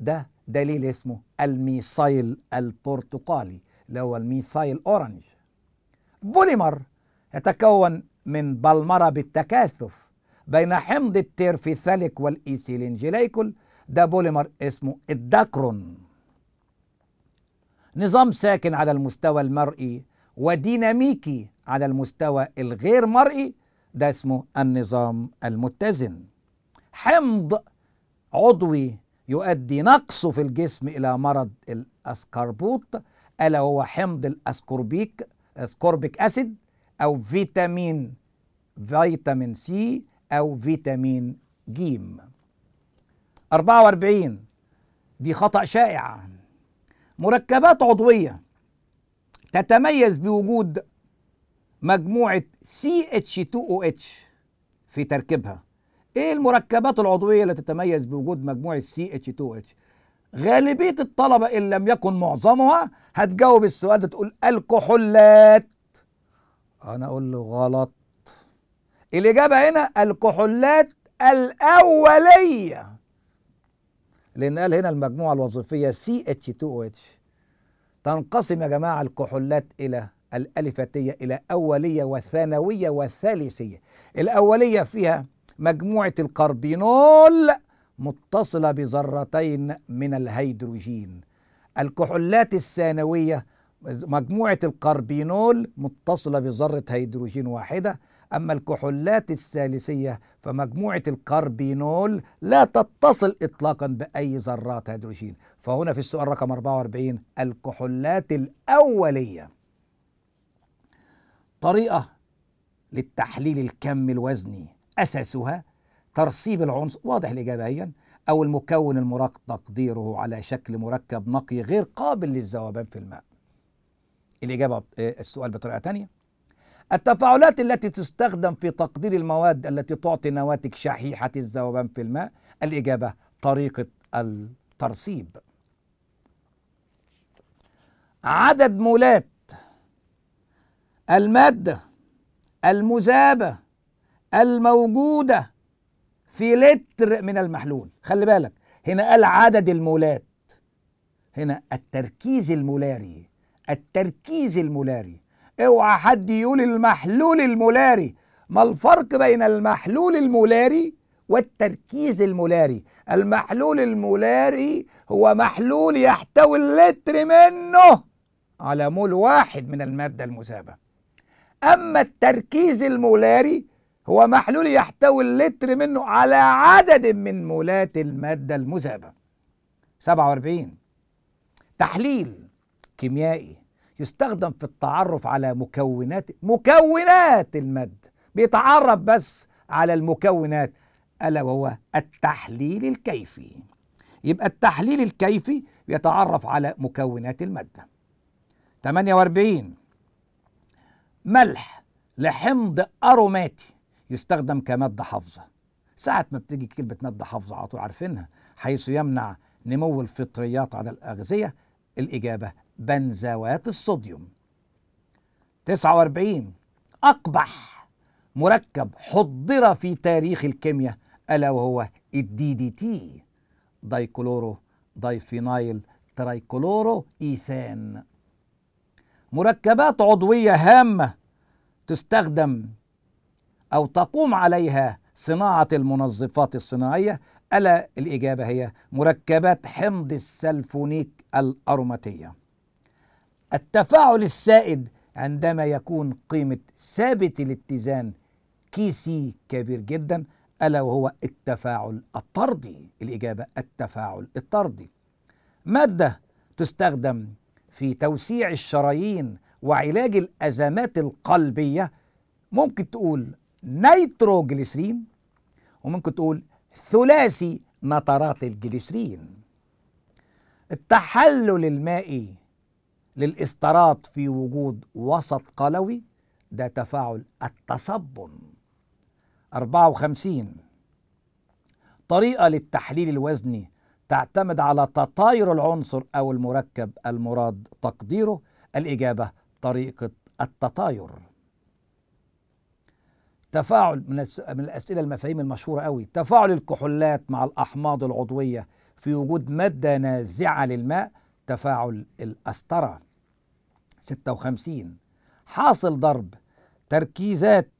ده دليل اسمه الميثايل البرتقالي اللي هو الميثايل اورنج بوليمر يتكون من بلمرة بالتكاثف بين حمض التيرفيثاليك والإيثيلين جليكول ده بوليمر اسمه الداكرون نظام ساكن على المستوى المرئي وديناميكي على المستوى الغير مرئي ده اسمه النظام المتزن حمض عضوي يؤدي نقصه في الجسم إلى مرض الأسكربوط ألا هو حمض الأسكوربيك أسكوربيك أسيد أو فيتامين فيتامين سي أو فيتامين جيم 44 دي خطأ شائع مركبات عضوية تتميز بوجود مجموعة CH2OH في تركيبها ايه المركبات العضوية اللي تتميز بوجود مجموعة CH2OH غالبية الطلبة إن لم يكن معظمها هتجاوب السؤال ده تقول الكحولات أنا أقول له غلط الإجابة هنا الكحولات الأولية لأن قال هنا المجموعة الوظيفية CH2OH تنقسم يا جماعة الكحولات إلى الألفاتية إلى أولية وثانوية وثالثية الأولية فيها مجموعة الكربينول متصلة بذرتين من الهيدروجين الكحولات الثانوية مجموعة الكربينول متصلة بذرة هيدروجين واحدة أما الكحولات الثالثية فمجموعة الكربينول لا تتصل إطلاقا بأي ذرات هيدروجين فهنا في السؤال رقم 44 الكحولات الأولية طريقة للتحليل الكم الوزني أساسها ترسيب العنصر واضح الإجابة هي أو المكون المراق تقديره على شكل مركب نقي غير قابل للذوبان في الماء الإجابة آه، السؤال بطريقة تانية التفاعلات التي تستخدم في تقدير المواد التي تعطي نواتج شحيحة الذوبان في الماء الإجابة طريقة الترسيب عدد مولات المادة المذابة الموجودة في لتر من المحلول خلي بالك هنا قال عدد المولات هنا التركيز المولاري التركيز المولاري اوعى حد يقول المحلول المولاري ما الفرق بين المحلول المولاري والتركيز المولاري المحلول المولاري هو محلول يحتوي اللتر منه على مول واحد من المادة المذابة أما التركيز المولاري هو محلول يحتوي اللتر منه على عدد من مولات المادة المذابة 47 تحليل كيميائي يستخدم في التعرف على مكونات مكونات المادة بيتعرف بس على المكونات ألا وهو التحليل الكيفي يبقى التحليل الكيفي بيتعرف على مكونات المادة 48 ملح لحمض أروماتي يستخدم كمادة حافظة ساعة ما بتيجي كلمة مادة حافظة على طول عارفينها حيث يمنع نمو الفطريات على الأغذية الإجابة بنزوات الصوديوم 49 أقبح مركب حضر في تاريخ الكيمياء ألا وهو الدي دي تي دايكلورو دايفينايل ترايكلورو إيثان مركبات عضوية هامة تستخدم أو تقوم عليها صناعة المنظفات الصناعية ألا الإجابة هي مركبات حمض السلفونيك الأروماتية التفاعل السائد عندما يكون قيمة ثابت الاتزان كي سي كبير جدا ألا وهو التفاعل الطردي الإجابة التفاعل الطردي مادة تستخدم في توسيع الشرايين وعلاج الأزمات القلبية ممكن تقول نيتروجليسرين وممكن تقول ثلاثي نترات الجليسرين التحلل المائي للاستراط في وجود وسط قلوي ده تفاعل التصبن 54 طريقة للتحليل الوزني تعتمد على تطاير العنصر أو المركب المراد تقديره الإجابة طريقة التطاير تفاعل من الأسئلة المفاهيم المشهورة أوي تفاعل الكحولات مع الأحماض العضوية في وجود مادة نازعة للماء تفاعل الأسطرة 56 حاصل ضرب تركيزات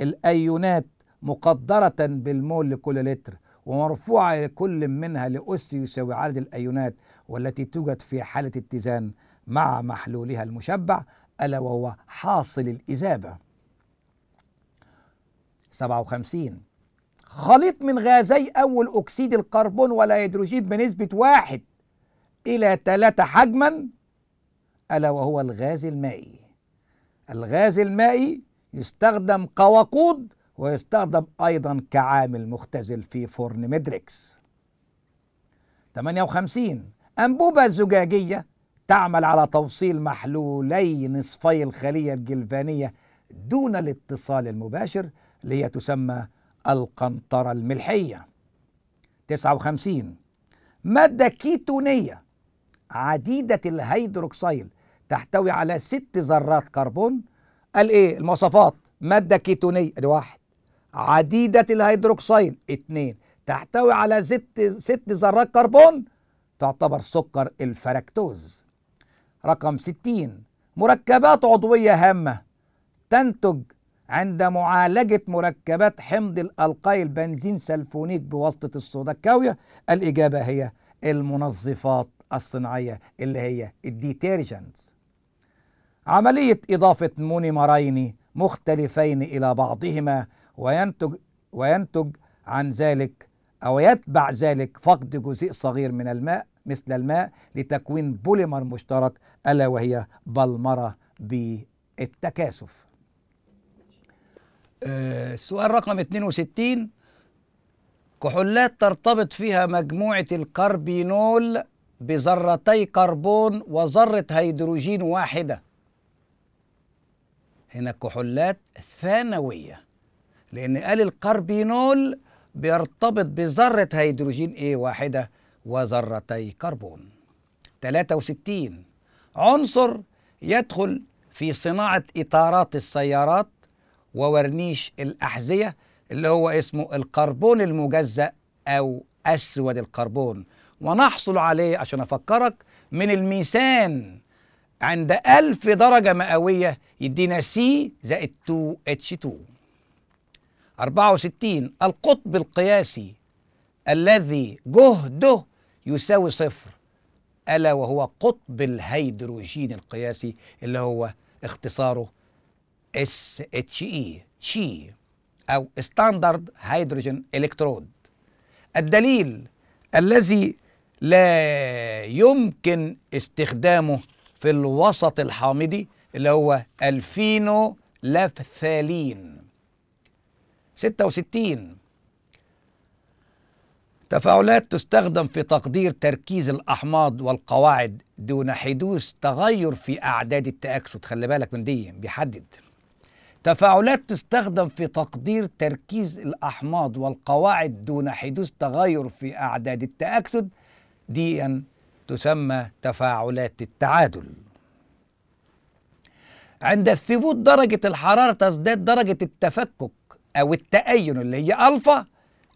الأيونات مقدرة بالمول لكل لتر ومرفوعة لكل منها لأس يساوي عدد الأيونات والتي توجد في حالة اتزان مع محلولها المشبع ألا وهو حاصل الإذابة 57 خليط من غازي أول أكسيد الكربون والهيدروجين بنسبة واحد إلى ثلاثة حجما ألا وهو الغاز المائي الغاز المائي يستخدم كوقود ويستخدم أيضا كعامل مختزل في فرن مدريكس 58 أنبوبة زجاجية تعمل على توصيل محلولي نصفي الخلية الجلفانية دون الاتصال المباشر اللي هي تسمى القنطرة الملحية 59 مادة كيتونية عديدة الهيدروكسيل تحتوي على ست ذرات كربون قال ايه المواصفات مادة كيتونية دي واحد عديدة الهيدروكسيل اتنين تحتوي على ست ست ذرات كربون تعتبر سكر الفركتوز رقم 60 مركبات عضوية هامة تنتج عند معالجة مركبات حمض الألقاي البنزين سلفونيك بواسطة الصودا الكاوية الإجابة هي المنظفات الصناعية اللي هي الديتيرجنت عملية إضافة مونيمرين مختلفين إلى بعضهما وينتج, وينتج عن ذلك أو يتبع ذلك فقد جزء صغير من الماء مثل الماء لتكوين بوليمر مشترك ألا وهي بلمرة بالتكاثف السؤال آه، رقم 62 كحولات ترتبط فيها مجموعة الكربينول بذرتي كربون وذرة هيدروجين واحدة هنا كحولات ثانوية لأن قال الكربينول بيرتبط بذرة هيدروجين إيه واحدة وذرتي كربون 63 عنصر يدخل في صناعة إطارات السيارات وورنيش الأحذية اللي هو اسمه الكربون المجزأ أو أسود الكربون ونحصل عليه عشان أفكرك من الميثان عند 1000 درجة مئوية يدينا سي زائد 2 اتش 2 64 القطب القياسي الذي جهده يساوي صفر ألا وهو قطب الهيدروجين القياسي اللي هو اختصاره SHE أو ستاندرد هيدروجين إلكترود الدليل الذي لا يمكن استخدامه في الوسط الحامضي اللي هو لفثالين 66 تفاعلات تستخدم في تقدير تركيز الأحماض والقواعد دون حدوث تغير في أعداد التأكسد خلي بالك من دي بيحدد تفاعلات تستخدم في تقدير تركيز الأحماض والقواعد دون حدوث تغير في أعداد التأكسد دي تسمى تفاعلات التعادل عند الثبوت درجة الحرارة تزداد درجة التفكك أو التأين اللي هي ألفا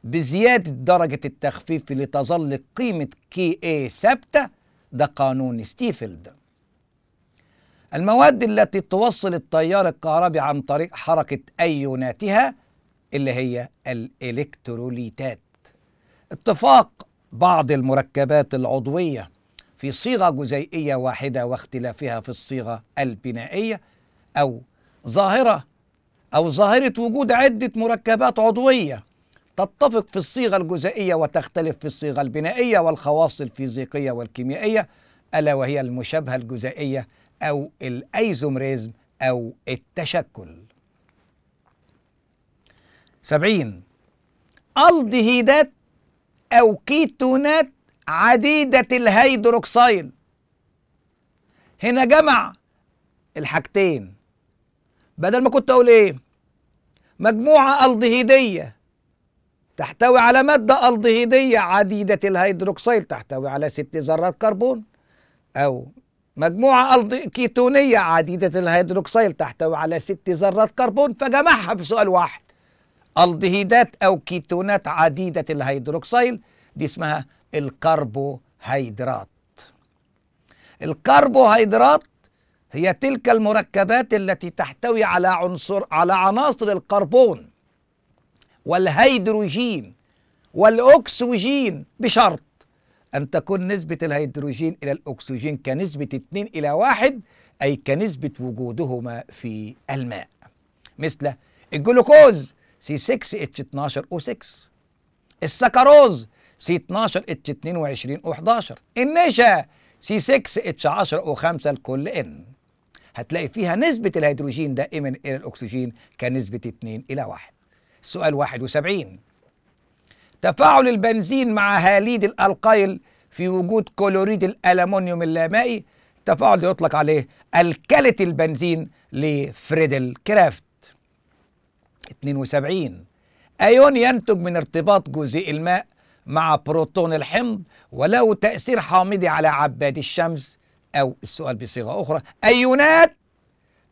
بزيادة درجة التخفيف لتظل قيمة كي اي ثابتة ده قانون ستيفلد المواد التي توصل التيار الكهربي عن طريق حركة أيوناتها اللي هي الإلكتروليتات اتفاق بعض المركبات العضوية في صيغة جزيئية واحدة واختلافها في الصيغة البنائية أو ظاهرة أو ظاهرة وجود عدة مركبات عضوية تتفق في الصيغة الجزيئية وتختلف في الصيغة البنائية والخواص الفيزيقية والكيميائية ألا وهي المشابهة الجزيئية أو الأيزومريزم أو التشكل سبعين الدهيدات أو كيتونات عديدة الهيدروكسيل هنا جمع الحاجتين بدل ما كنت أقول إيه مجموعة الدهيدية تحتوي على مادة الدهيدية عديدة الهيدروكسيل تحتوي على ست ذرات كربون أو مجموعة كيتونية عديدة الهيدروكسيل تحتوي على ست ذرات كربون فجمعها في سؤال واحد الدهيدات أو كيتونات عديدة الهيدروكسيل دي اسمها الكربوهيدرات الكربوهيدرات هي تلك المركبات التي تحتوي على عنصر على عناصر الكربون والهيدروجين والاكسجين بشرط أن تكون نسبة الهيدروجين إلى الأكسجين كنسبة 2 إلى 1 أي كنسبة وجودهما في الماء مثل الجلوكوز C6H12O6 السكروز C12H22O11 النشا C6H10O5 لكل N هتلاقي فيها نسبة الهيدروجين دائما إلى الأكسجين كنسبة 2 إلى 1 سؤال 71 تفاعل البنزين مع هاليد الالقيل في وجود كلوريد الألمونيوم اللامائي تفاعل يطلق عليه الكلة البنزين لفريدل كرافت 72 أيون ينتج من ارتباط جزيء الماء مع بروتون الحمض وله تأثير حامضي على عباد الشمس أو السؤال بصيغة أخرى أيونات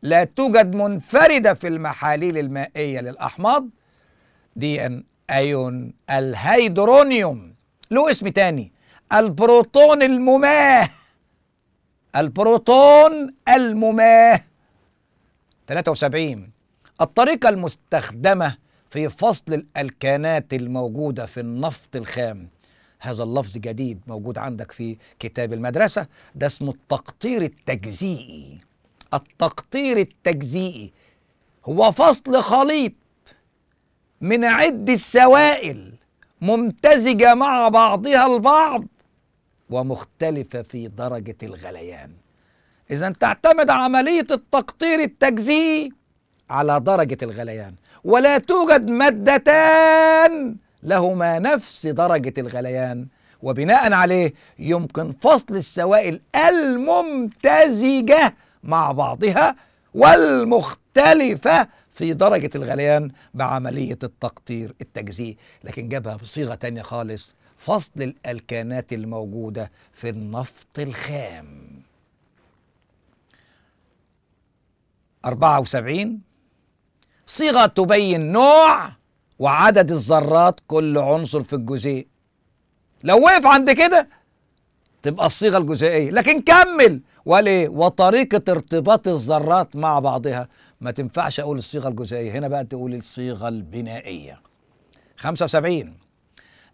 لا توجد منفردة في المحاليل المائية للأحماض دي ان أيون الهيدرونيوم له اسم تاني البروتون المماه البروتون المماه 73 الطريقة المستخدمة في فصل الألكانات الموجودة في النفط الخام هذا اللفظ جديد موجود عندك في كتاب المدرسة ده اسمه التقطير التجزيئي التقطير التجزيئي هو فصل خليط من عد السوائل ممتزجة مع بعضها البعض ومختلفة في درجة الغليان إذا تعتمد عملية التقطير التجزيئي على درجة الغليان ولا توجد مادتان لهما نفس درجة الغليان وبناء عليه يمكن فصل السوائل الممتزجة مع بعضها والمختلفة في درجة الغليان بعملية التقطير التجزيء لكن جابها بصيغة تانية خالص فصل الألكانات الموجودة في النفط الخام 74 صيغة تبين نوع وعدد الذرات كل عنصر في الجزيء لو وقف عند كده تبقى الصيغة الجزيئية لكن كمل وليه وطريقة ارتباط الذرات مع بعضها ما تنفعش اقول الصيغه الجزئيه هنا بقى تقول الصيغه البنائيه 75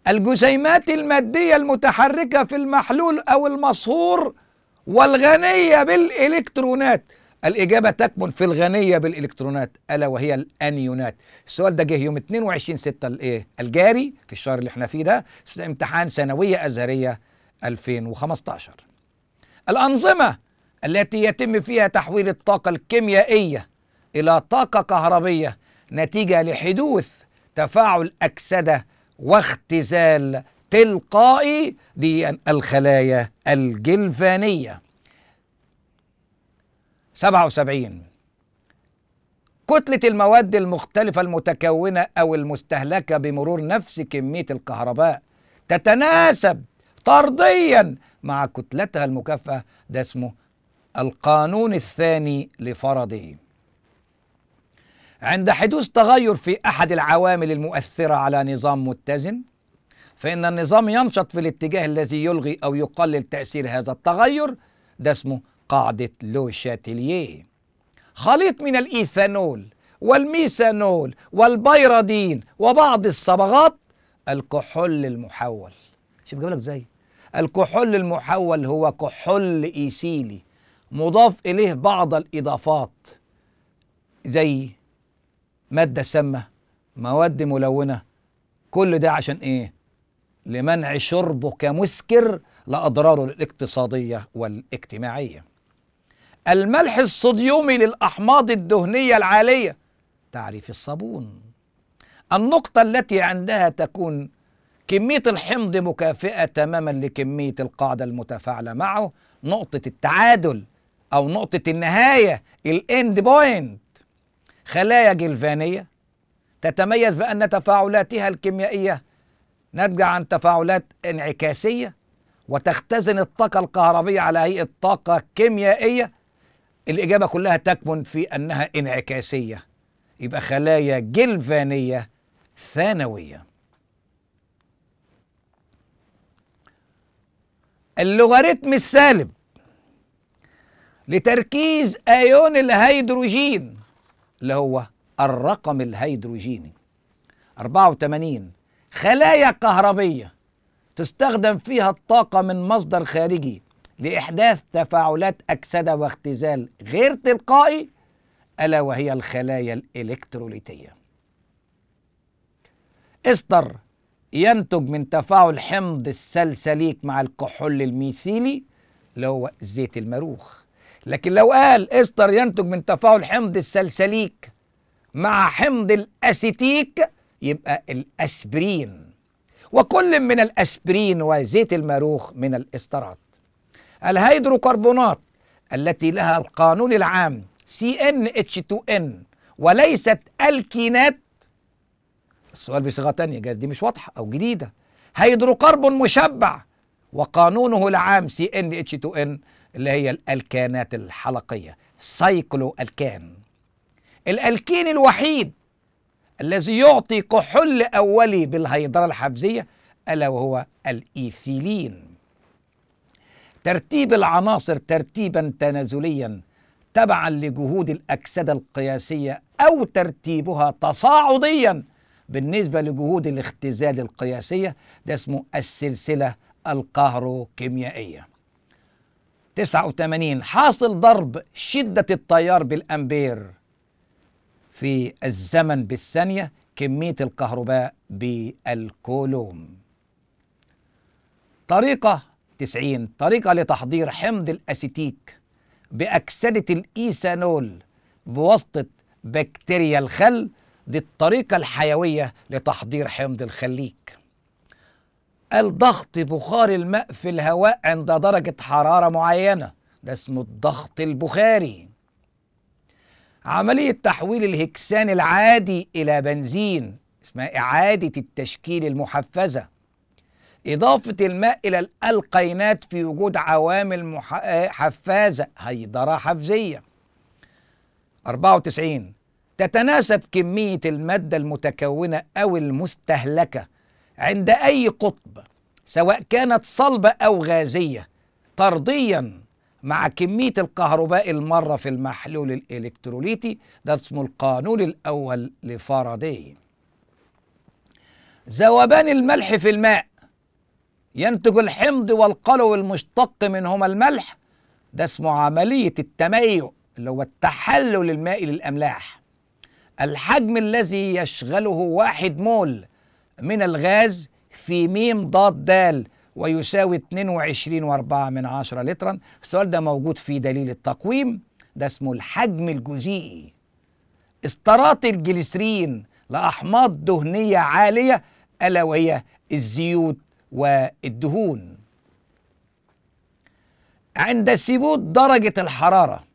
الجسيمات الماديه المتحركه في المحلول او المصهور والغنيه بالالكترونات الإجابة تكمن في الغنية بالإلكترونات ألا وهي الأنيونات السؤال ده جه يوم 22 6 الإيه الجاري في الشهر اللي احنا فيه ده امتحان ثانويه أزهرية 2015 الأنظمة التي يتم فيها تحويل الطاقة الكيميائية إلى طاقة كهربية نتيجة لحدوث تفاعل أكسدة واختزال تلقائي دي الخلايا الجلفانية 77 كتلة المواد المختلفة المتكونة أو المستهلكة بمرور نفس كمية الكهرباء تتناسب طرديا مع كتلتها المكافأة ده اسمه القانون الثاني لفاراداي عند حدوث تغير في أحد العوامل المؤثرة على نظام متزن فإن النظام ينشط في الاتجاه الذي يلغي أو يقلل تأثير هذا التغير ده اسمه قاعدة لوشاتيليه خليط من الإيثانول والميثانول والبيرادين وبعض الصبغات الكحول المحول شوف جاب لك ازاي الكحول المحول هو كحول ايثيلي مضاف اليه بعض الاضافات زي مادة سامة مواد ملونة كل ده عشان ايه لمنع شربه كمسكر لأضراره الاقتصادية والاجتماعية الملح الصوديومي للأحماض الدهنية العالية تعريف الصابون النقطة التي عندها تكون كمية الحمض مكافئة تماما لكمية القاعدة المتفاعلة معه نقطة التعادل أو نقطة النهاية الإند بوينت خلايا جلفانية تتميز بأن تفاعلاتها الكيميائية ناتجة عن تفاعلات انعكاسية وتختزن الطاقة الكهربية على هيئة طاقة كيميائية الإجابة كلها تكمن في أنها انعكاسية يبقى خلايا جلفانية ثانوية اللوغاريتم السالب لتركيز ايون الهيدروجين اللي هو الرقم الهيدروجيني 84 خلايا كهربية تستخدم فيها الطاقة من مصدر خارجي لإحداث تفاعلات أكسدة واختزال غير تلقائي ألا وهي الخلايا الإلكتروليتية إستر ينتج من تفاعل حمض السلسليك مع الكحول الميثيلي اللي هو زيت الماروخ لكن لو قال استر ينتج من تفاعل حمض السلسليك مع حمض الاسيتيك يبقى الاسبرين وكل من الاسبرين وزيت الماروخ من الاسترات الهيدروكربونات التي لها القانون العام CnH2n وليست الكينات السؤال بصيغه ثانيه جايز دي مش واضحه او جديده هيدروكربون مشبع وقانونه العام CnH2n اللي هي الالكانات الحلقيه سايكلو الكان الالكين الوحيد الذي يعطي كحول اولي بالهيدره الحفزيه الا وهو الايثيلين ترتيب العناصر ترتيبا تنازليا تبعا لجهود الاكسده القياسيه او ترتيبها تصاعديا بالنسبه لجهود الاختزال القياسيه ده اسمه السلسله القهروكيميائيه 89 حاصل ضرب شدة التيار بالأمبير في الزمن بالثانية كمية الكهرباء بالكولوم طريقة 90 طريقة لتحضير حمض الأسيتيك بأكسدة الإيثانول بواسطة بكتيريا الخل دي الطريقة الحيوية لتحضير حمض الخليك قال ضغط بخار الماء في الهواء عند درجة حرارة معينة ده اسمه الضغط البخاري عملية تحويل الهكسان العادي إلى بنزين اسمها إعادة التشكيل المحفزة إضافة الماء إلى الألقينات في وجود عوامل مح... حفازة هيدرة حفزية 94 تتناسب كمية المادة المتكونة أو المستهلكة عند أي قطب سواء كانت صلبة أو غازية طرديا مع كمية الكهرباء المرة في المحلول الإلكتروليتي ده اسمه القانون الأول لفاراداي ذوبان الملح في الماء ينتج الحمض والقلو المشتق منهما الملح ده اسمه عملية التميؤ اللي هو التحلل المائي للأملاح الحجم الذي يشغله واحد مول من الغاز في ميم ضاد دال ويساوي 22.4 من عشرة لترا السؤال ده موجود في دليل التقويم ده اسمه الحجم الجزيئي استرات الجليسرين لأحماض دهنية عالية ألا وهي الزيوت والدهون عند ثبوت درجة الحرارة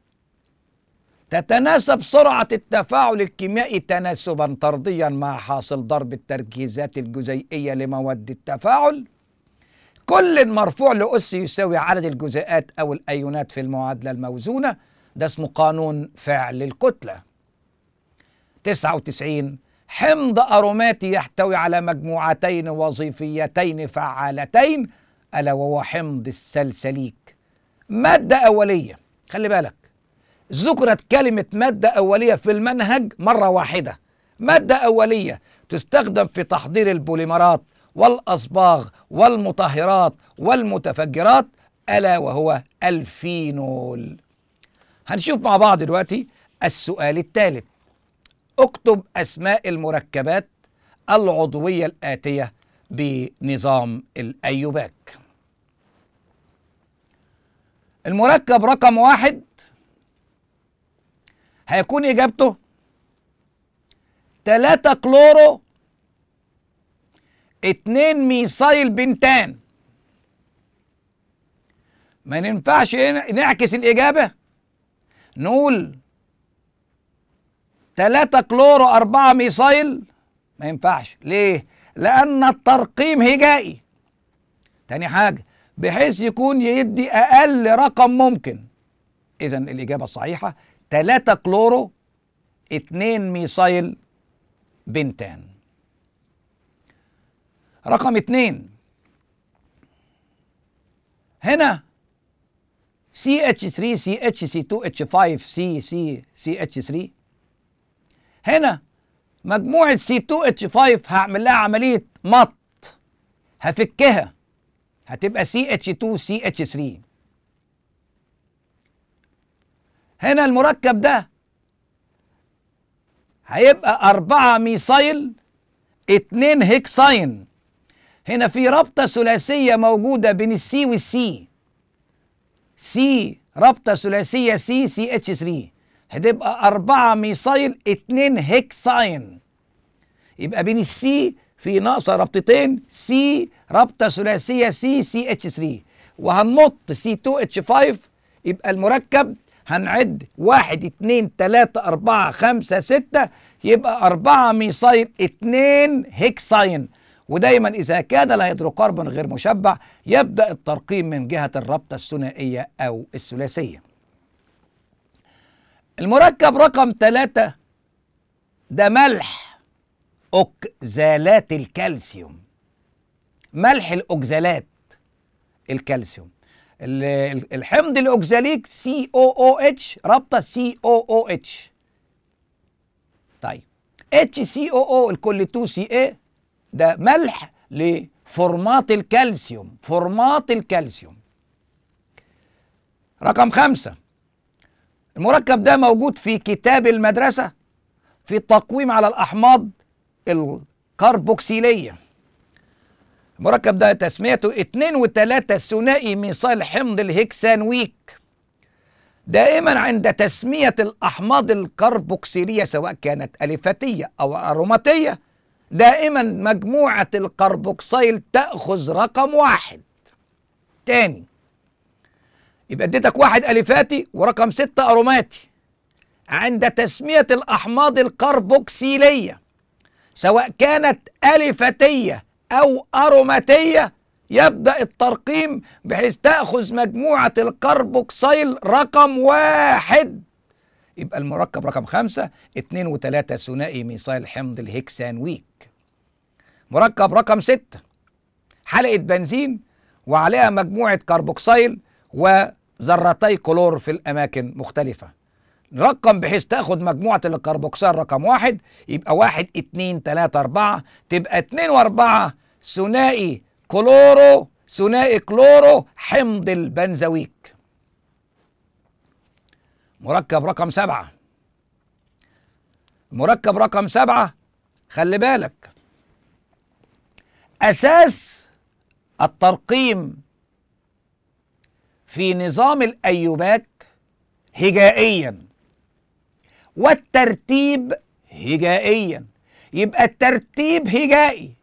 تتناسب سرعة التفاعل الكيميائي تناسبا طرديا مع حاصل ضرب التركيزات الجزيئية لمواد التفاعل كل مرفوع لأس يساوي عدد الجزيئات أو الأيونات في المعادلة الموزونة ده اسمه قانون فعل الكتلة 99 حمض أروماتي يحتوي على مجموعتين وظيفيتين فعالتين ألا وهو حمض السلسليك مادة أولية خلي بالك ذكرت كلمة مادة أولية في المنهج مرة واحدة مادة أولية تستخدم في تحضير البوليمرات والأصباغ والمطهرات والمتفجرات ألا وهو الفينول هنشوف مع بعض دلوقتي السؤال الثالث اكتب أسماء المركبات العضوية الآتية بنظام الأيوباك المركب رقم واحد هيكون إجابته 3 كلورو 2 ميثايل بنتان ما ينفعش نعكس الإجابة نقول 3 كلورو 4 ميثايل ما ينفعش ليه؟ لأن الترقيم هجائي تاني حاجة بحيث يكون يدي أقل رقم ممكن إذا الإجابة الصحيحة 3 كلورو 2 ميثايل بنتان رقم 2 هنا CH3 CHC2 H5 سي اتش 3 هنا مجموعة C2H5 هعمل لها عملية مط هفكها هتبقى CH2 CH3 هنا المركب ده هيبقى أربعة ميثايل اتنين هيكساين هنا في رابطة ثلاثية موجودة بين السي والسي سي رابطة ثلاثية سي سي اتش 3 هتبقى أربعة ميثايل اتنين هيكساين يبقى بين السي في ناقصة رابطتين سي رابطة ثلاثية سي سي اتش 3 وهنمط سي 2 اتش 5 يبقى المركب هنعد واحد اتنين تلاتة أربعة خمسة ستة يبقى أربعة ميصاين اتنين هيكساين ودايما إذا كان الهيدروكربون غير مشبع يبدأ الترقيم من جهة الرابطة الثنائية أو الثلاثية المركب رقم تلاتة ده ملح أوكزالات الكالسيوم ملح الأوكزالات الكالسيوم الحمض الاوكزاليك سي او او اتش رابطه سي او او اتش طيب اتش سي او او الكل 2 سي اي ده ملح لفورمات الكالسيوم فورمات الكالسيوم رقم خمسة المركب ده موجود في كتاب المدرسة في التقويم على الأحماض الكربوكسيلية المركب ده تسميته 2 و3 ثنائي ميثايل حمض الهكسانويك دائما عند تسمية الأحماض الكربوكسيلية سواء كانت الفاتيه أو أروماتية دائما مجموعة الكربوكسيل تأخذ رقم واحد تاني يبقى اديتك واحد الفاتي ورقم ستة أروماتي عند تسمية الأحماض الكربوكسيلية سواء كانت الفاتيه أو أروماتية يبدأ الترقيم بحيث تأخذ مجموعة الكربوكسيل رقم واحد يبقى المركب رقم خمسة اتنين وتلاتة ثنائي ميثايل حمض الهكسان ويك مركب رقم ستة حلقة بنزين وعليها مجموعة كربوكسيل وذرتي كلور في الأماكن مختلفة رقم بحيث تاخد مجموعة الكربوكسيل رقم واحد يبقى واحد اتنين تلاتة أربعة تبقى اتنين وأربعة ثنائي كلورو ثنائي كلورو حمض البنزويك مركب رقم سبعة مركب رقم سبعة خلي بالك أساس الترقيم في نظام الأيوباك هجائيا والترتيب هجائيا يبقى الترتيب هجائي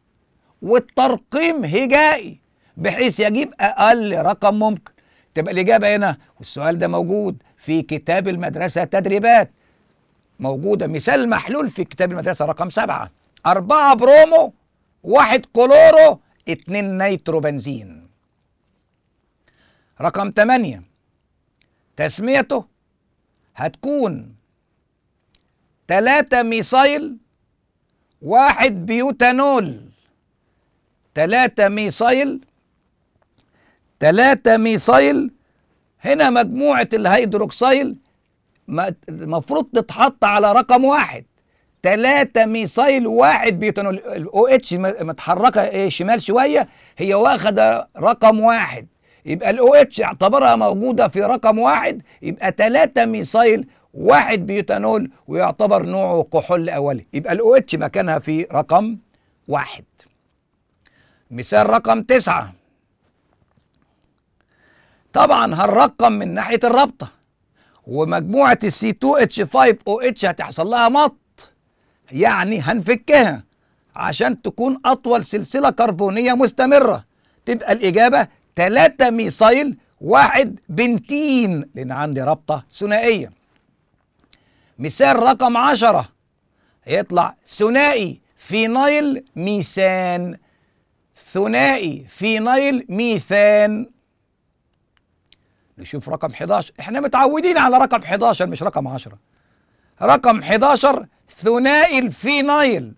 والترقيم هجائي بحيث يجيب اقل رقم ممكن تبقى الاجابه هنا والسؤال ده موجود في كتاب المدرسه تدريبات موجوده مثال محلول في كتاب المدرسه رقم سبعة أربعة برومو واحد كلورو اتنين نيترو بنزين رقم تمانية تسميته هتكون تلاتة ميسايل واحد بيوتانول 3 ميثايل 3 ميثايل هنا مجموعة الهيدروكسيل المفروض تتحط على رقم واحد 3 ميثايل واحد بيوتانول الاو اتش متحركة إيه، شمال شوية هي واخدة رقم واحد يبقى الاو اتش اعتبرها موجودة في رقم واحد يبقى 3 ميثايل واحد بيوتانول ويعتبر نوعه كحول أولي يبقى الاو اتش مكانها في رقم واحد مثال رقم تسعة طبعا هنرقم من ناحية الرابطة ومجموعة السي 2 اتش 5 او اتش هتحصل لها مط يعني هنفكها عشان تكون أطول سلسلة كربونية مستمرة تبقى الإجابة 3 ميثايل واحد بنتين لأن عندي رابطة ثنائية مثال رقم 10 هيطلع ثنائي فينايل ميسان ثنائي فينيل ميثان نشوف رقم 11 احنا متعودين على رقم 11 مش رقم 10 رقم 11 ثنائي الفينيل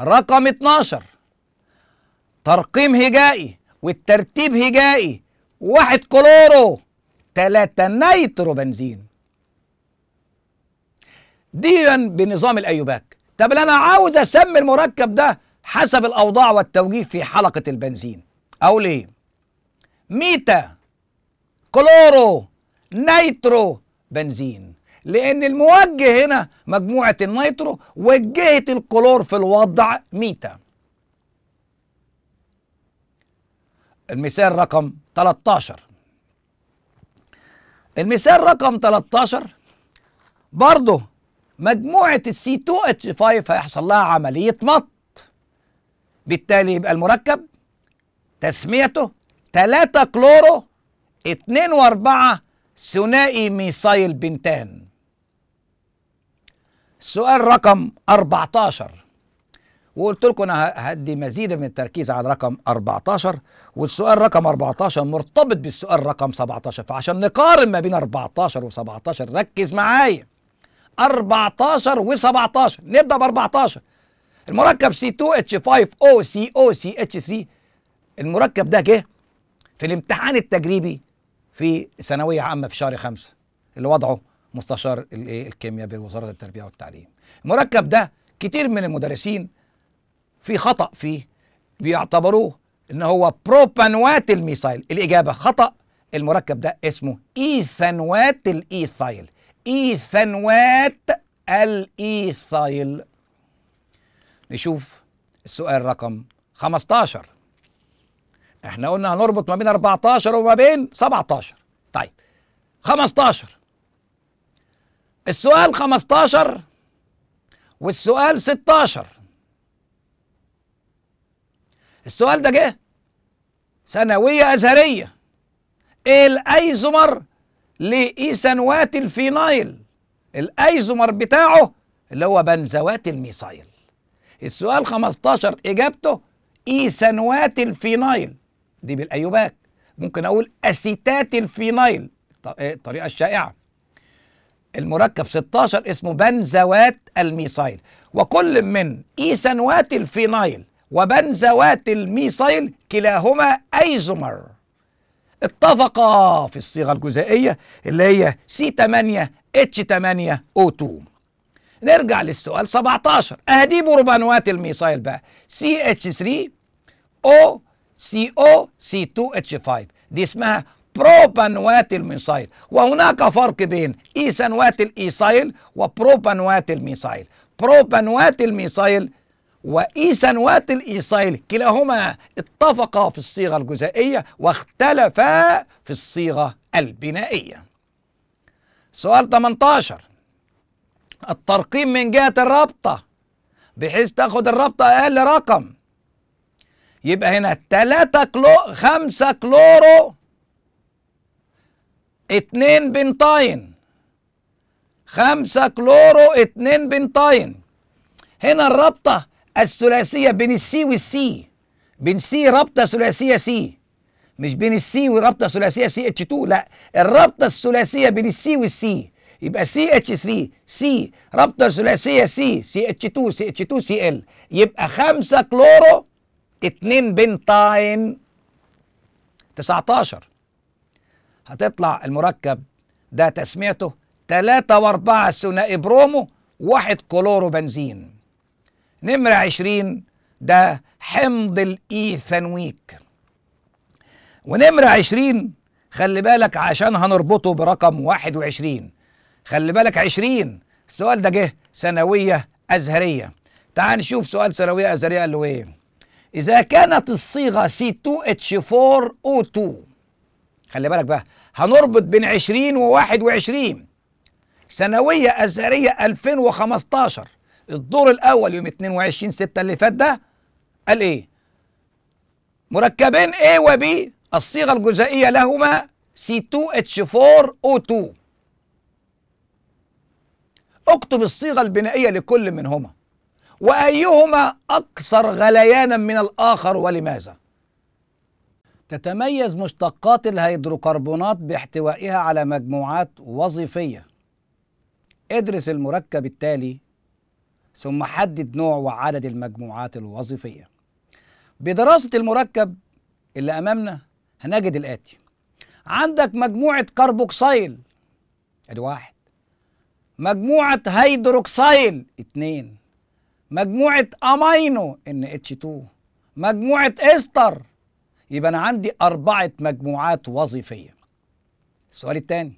رقم 12 ترقيم هجائي والترتيب هجائي واحد كلورو ثلاثة نيترو بنزين دي بنظام الايوباك طب انا عاوز اسمي المركب ده حسب الأوضاع والتوجيه في حلقة البنزين أو ليه؟ ميتا كلورو نيترو بنزين لأن الموجه هنا مجموعة النيترو وجهت الكلور في الوضع ميتا المثال رقم 13 المثال رقم 13 برضه مجموعة السي 2 اتش 5 هيحصل لها عملية مط بالتالي يبقى المركب تسميته 3 كلورو 2 و4 ثنائي ميثايل بنتان السؤال رقم 14 وقلت لكم انا هدي مزيد من التركيز على رقم 14 والسؤال رقم 14 مرتبط بالسؤال رقم 17 فعشان نقارن ما بين 14 و17 ركز معايا 14 و17 نبدا ب 14 المركب C2H5OCOCH3 المركب ده جه في الامتحان التجريبي في ثانوية عامة في شهر خمسة اللي وضعه مستشار الكيمياء بوزارة التربية والتعليم المركب ده كتير من المدرسين في خطأ فيه بيعتبروه ان هو بروبانوات الميثايل الاجابه خطا المركب ده اسمه ايثانوات الايثايل ايثانوات الايثايل نشوف السؤال رقم 15 احنا قلنا هنربط ما بين 14 وما بين 17 طيب 15 السؤال 15 والسؤال 16 السؤال ده جه ثانوية أزهرية إيه الأيزومر لإيثانوات الفينايل الأيزومر بتاعه اللي هو بنزوات الميثايل السؤال 15 إجابته إيثانوات الفينايل دي بالأيوباك ممكن أقول أسيتات الفينايل آه، الطريقة الشائعة المركب 16 اسمه بنزوات الميثايل وكل من إيثانوات الفينايل وبنزوات الميثايل كلاهما ايزومر اتفقا في الصيغه الجزائيه اللي هي سي 8 اتش 8 او 2 نرجع للسؤال 17 اهدي بروبانوات الميثايل بقى سي اتش 3 او سي او سي 2 اتش 5 دي اسمها بروبانوات الميثايل وهناك فرق بين ايثانوات الايثايل وبروبانوات الميثايل بروبانوات الميثايل وإيثانوات الإيثايل كلاهما اتفقا في الصيغة الجزائية واختلفا في الصيغة البنائية سؤال 18 الترقيم من جهة الرابطة بحيث تاخد الرابطة أقل رقم يبقى هنا 3 كلو 5 كلورو 2 بنتاين 5 كلورو 2 بنتاين هنا الرابطة الثلاثية بين السي والسي بين سي رابطة ثلاثية سي مش بين السي ورابطة ثلاثية سي اتش 2 لا الرابطة الثلاثية بين السي والسي يبقى سي اتش 3 سي رابطه ثلاثيه سي سي اتش 2 سي اتش 2 سي ال يبقى 5 كلورو 2 بنتاين 19 هتطلع المركب ده تسميته 3 و4 ثنائي برومو واحد كلورو بنزين نمرة 20 ده حمض الإيثانويك ونمرة 20 خلي بالك عشان هنربطه برقم 21 خلي بالك 20 السؤال ده جه ثانويه ازهريه تعال نشوف سؤال ثانويه ازهريه قال له ايه اذا كانت الصيغه C2H4O2 خلي بالك بقى هنربط بين 20 و21 ثانويه ازهريه 2015 الدور الاول يوم 22 6 اللي فات ده قال ايه مركبين A و B الصيغه الجزائيه لهما C2H4O2 اكتب الصيغة البنائية لكل منهما وأيهما أكثر غليانا من الآخر ولماذا؟ تتميز مشتقات الهيدروكربونات باحتوائها على مجموعات وظيفية ادرس المركب التالي ثم حدد نوع وعدد المجموعات الوظيفية بدراسة المركب اللي أمامنا هنجد الآتي عندك مجموعة كربوكسيل ادي واحد مجموعة هيدروكسايل 2 مجموعة أمينو NH2 مجموعة إستر يبقى أنا عندي أربعة مجموعات وظيفية السؤال الثاني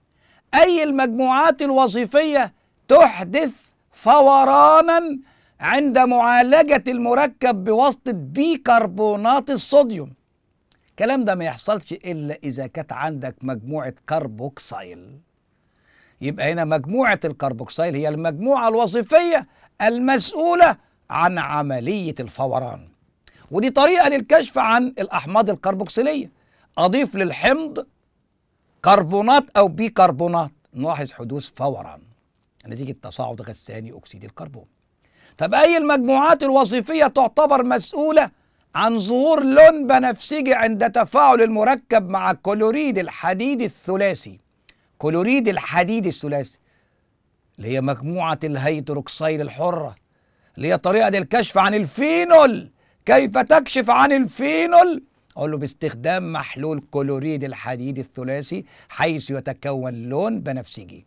أي المجموعات الوظيفية تحدث فورانا عند معالجة المركب بواسطة بيكربونات الصوديوم الكلام ده ما يحصلش إلا إذا كانت عندك مجموعة كربوكسيل يبقى هنا مجموعة الكربوكسيل هي المجموعة الوظيفية المسؤولة عن عملية الفوران ودي طريقة للكشف عن الأحماض الكربوكسيلية أضيف للحمض كربونات أو بيكربونات نلاحظ حدوث فوران نتيجة تصاعد غاز ثاني أكسيد الكربون طب أي المجموعات الوظيفية تعتبر مسؤولة عن ظهور لون بنفسجي عند تفاعل المركب مع كلوريد الحديد الثلاثي كلوريد الحديد الثلاثي اللي هي مجموعة الهيدروكسيل الحرة اللي هي طريقة للكشف عن الفينول كيف تكشف عن الفينول أقول له باستخدام محلول كلوريد الحديد الثلاثي حيث يتكون لون بنفسجي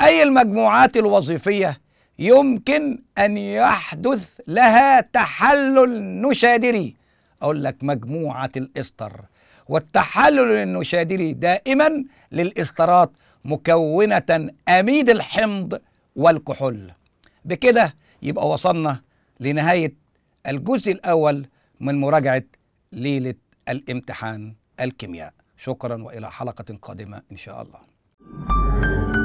أي المجموعات الوظيفية يمكن أن يحدث لها تحلل نشادري أقول لك مجموعة الإستر والتحلل للنشادر دائما للإسترات مكونة أميد الحمض والكحول بكده يبقى وصلنا لنهاية الجزء الأول من مراجعة ليلة الامتحان الكيمياء شكرا وإلى حلقة قادمة إن شاء الله